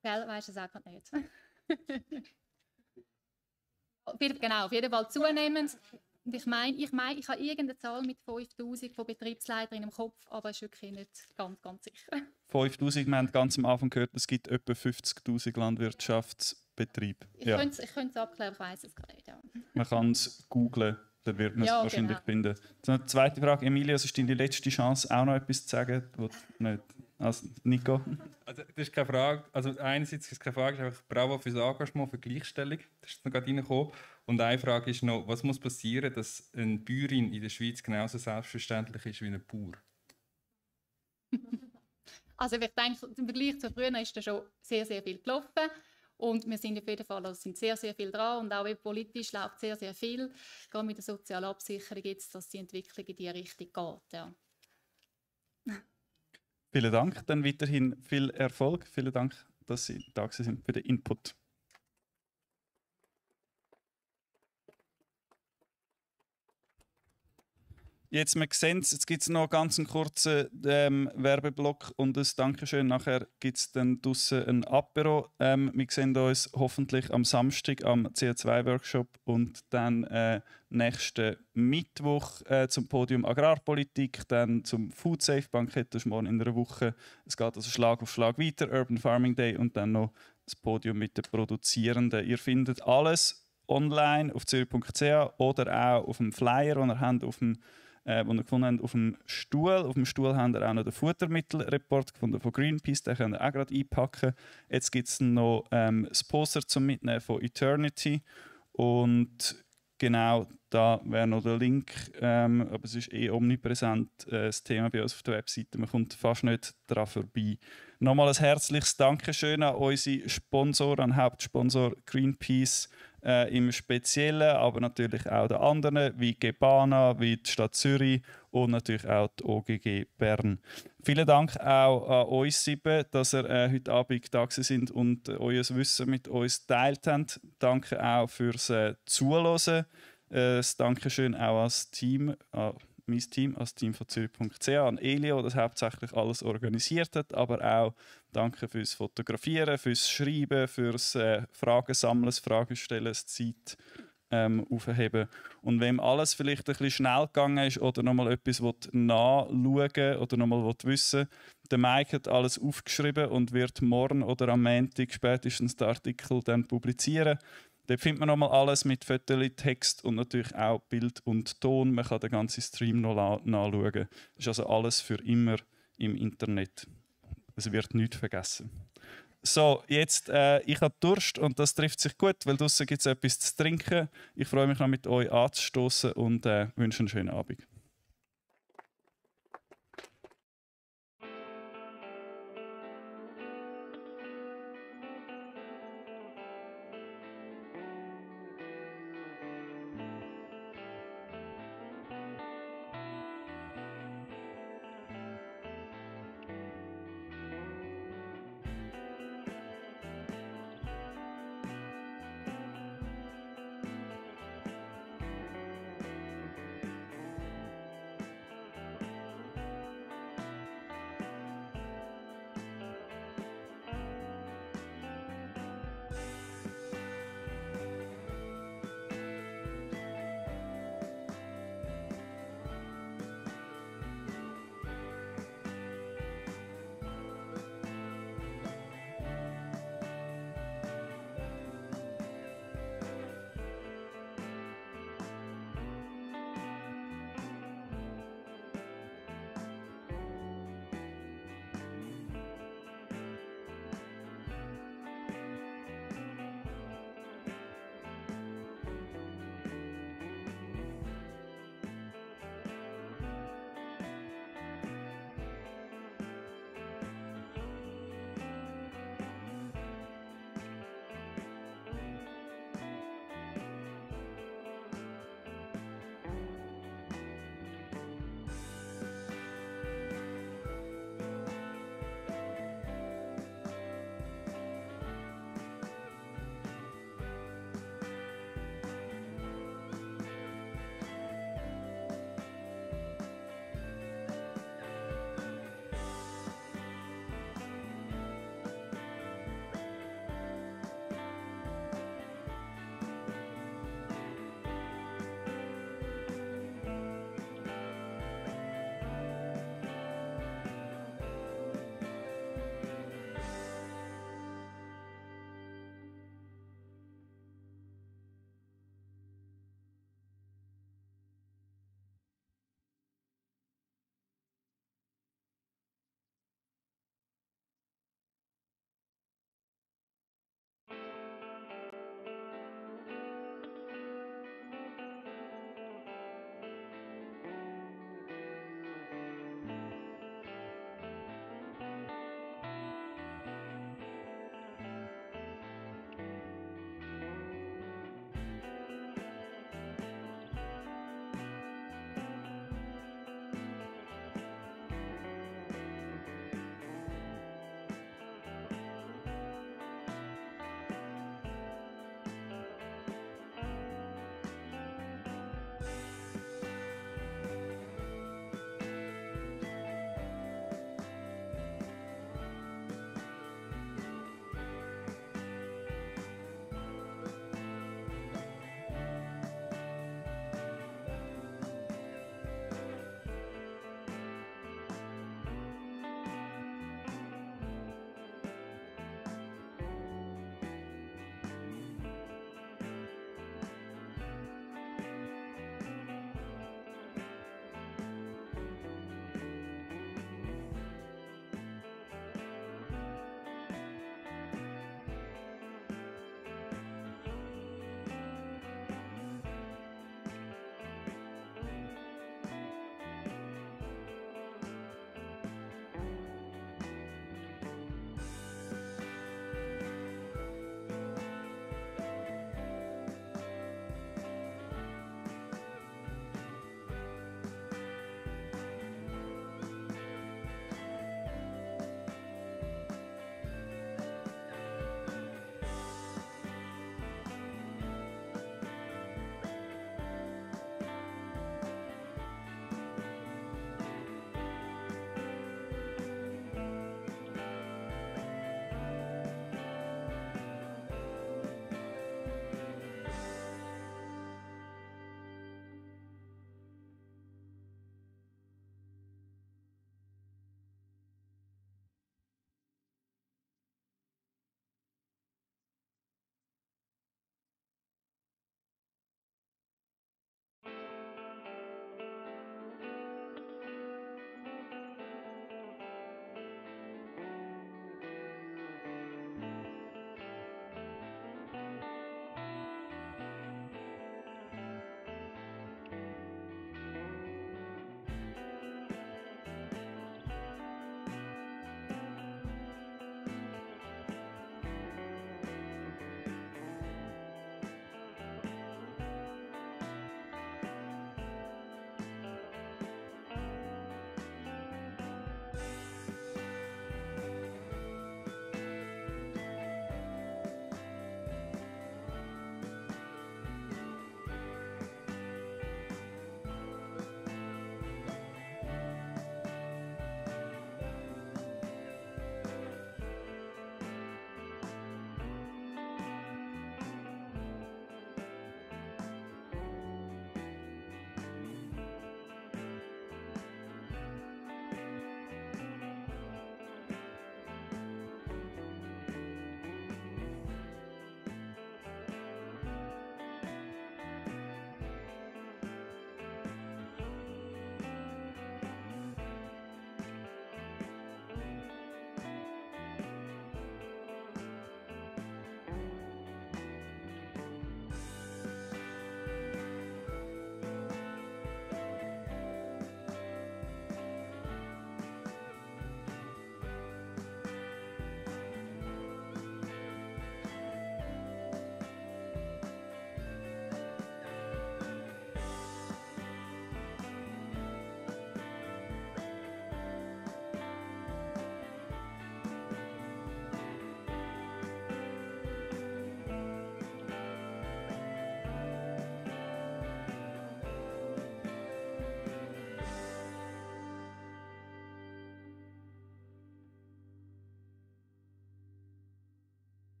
Gell, weisst du es auch nicht. genau, auf jeden Fall zunehmend. Und ich meine, ich, mein, ich habe irgendeine Zahl mit 5000 von Betriebsleitern im Kopf, aber ist wirklich nicht ganz, ganz sicher. 5000, wir haben ganz am Anfang gehört, es gibt etwa 50.000 Landwirtschafts- Betrieb. Ich ja. könnte es abklären, ich weiß es gar nicht. Ja. Man kann es googlen, dann wird man es ja, genau. wahrscheinlich genau. finden. So, zweite Frage, Emilia, es ist deine letzte Chance, auch noch etwas zu sagen, was nicht... Also, Nico? Also, das ist keine Frage. Also, einerseits ist es keine Frage, ist einfach bravo fürs Engagement, für Gleichstellung. Das ist noch gerade reingekommen. Und eine Frage ist noch, was muss passieren, dass eine Bäuerin in der Schweiz genauso selbstverständlich ist wie ein Bauer? Also ich denke, im Vergleich zu früher ist da schon sehr, sehr viel gelaufen. Und wir sind auf jeden Fall, also sind sehr, sehr viel dran und auch politisch läuft sehr, sehr viel. Gerade mit der sozialen Absicherung jetzt, dass die Entwicklung in die Richtung geht. Ja. Vielen Dank, dann weiterhin viel Erfolg. Vielen Dank, dass Sie da sind für den Input. Jetzt, wir sehen es, jetzt gibt es noch ganz einen kurzen ähm, Werbeblock und ein Dankeschön. Nachher gibt es dann draußen ein Apero. Ähm, wir sehen uns hoffentlich am Samstag am CO2-Workshop und dann äh, nächsten Mittwoch äh, zum Podium Agrarpolitik, dann zum Food Safe Bankett, das ist morgen in einer Woche. Es geht also Schlag auf Schlag weiter, Urban Farming Day und dann noch das Podium mit den Produzierenden. Ihr findet alles online auf zürich.ch oder auch auf dem Flyer, den ihr habt, auf dem äh, den ihr gefunden habt, auf dem Stuhl. Auf dem Stuhl haben wir auch noch den Futtermittelreport gefunden von Greenpeace, den könnt ihr auch gerade einpacken. Jetzt gibt es noch ähm, das Poster zum Mitnehmen von Eternity und genau, da wäre noch der Link, ähm, aber es ist eh omnipräsent, äh, das Thema bei uns auf der Webseite, man kommt fast nicht daran vorbei. Nochmal ein herzliches Dankeschön an unsere Sponsoren, an Hauptsponsor Greenpeace, äh, im Speziellen, aber natürlich auch den anderen, wie Gebana, wie die Stadt Zürich und natürlich auch die OGG Bern. Vielen Dank auch an euch sieben, dass ihr äh, heute Abend da sind und äh, euer Wissen mit uns teilt habt. Danke auch fürs äh, Zuhören. Äh, das Dankeschön auch ans Team. Ah, mein Team als Team von Zürich.ch an Elio, das hauptsächlich alles organisiert hat, aber auch danke fürs Fotografieren, fürs Schreiben, fürs äh, Fragen sammeln, Fragen stellen, Zeit ähm, aufheben. Und wem alles vielleicht ein bisschen schnell gegangen ist oder nochmal etwas nachschauen oder nochmal wissen der Mike hat alles aufgeschrieben und wird morgen oder am Montag spätestens den Artikel dann publizieren. Dort findet man nochmal alles mit Fotos, Text und natürlich auch Bild und Ton. Man kann den ganzen Stream noch nachschauen. Das ist also alles für immer im Internet. Es wird nichts vergessen. So, jetzt, äh, ich habe Durst und das trifft sich gut, weil draußen gibt es etwas zu trinken. Ich freue mich noch mit euch anzustoßen und äh, wünsche einen schönen Abend.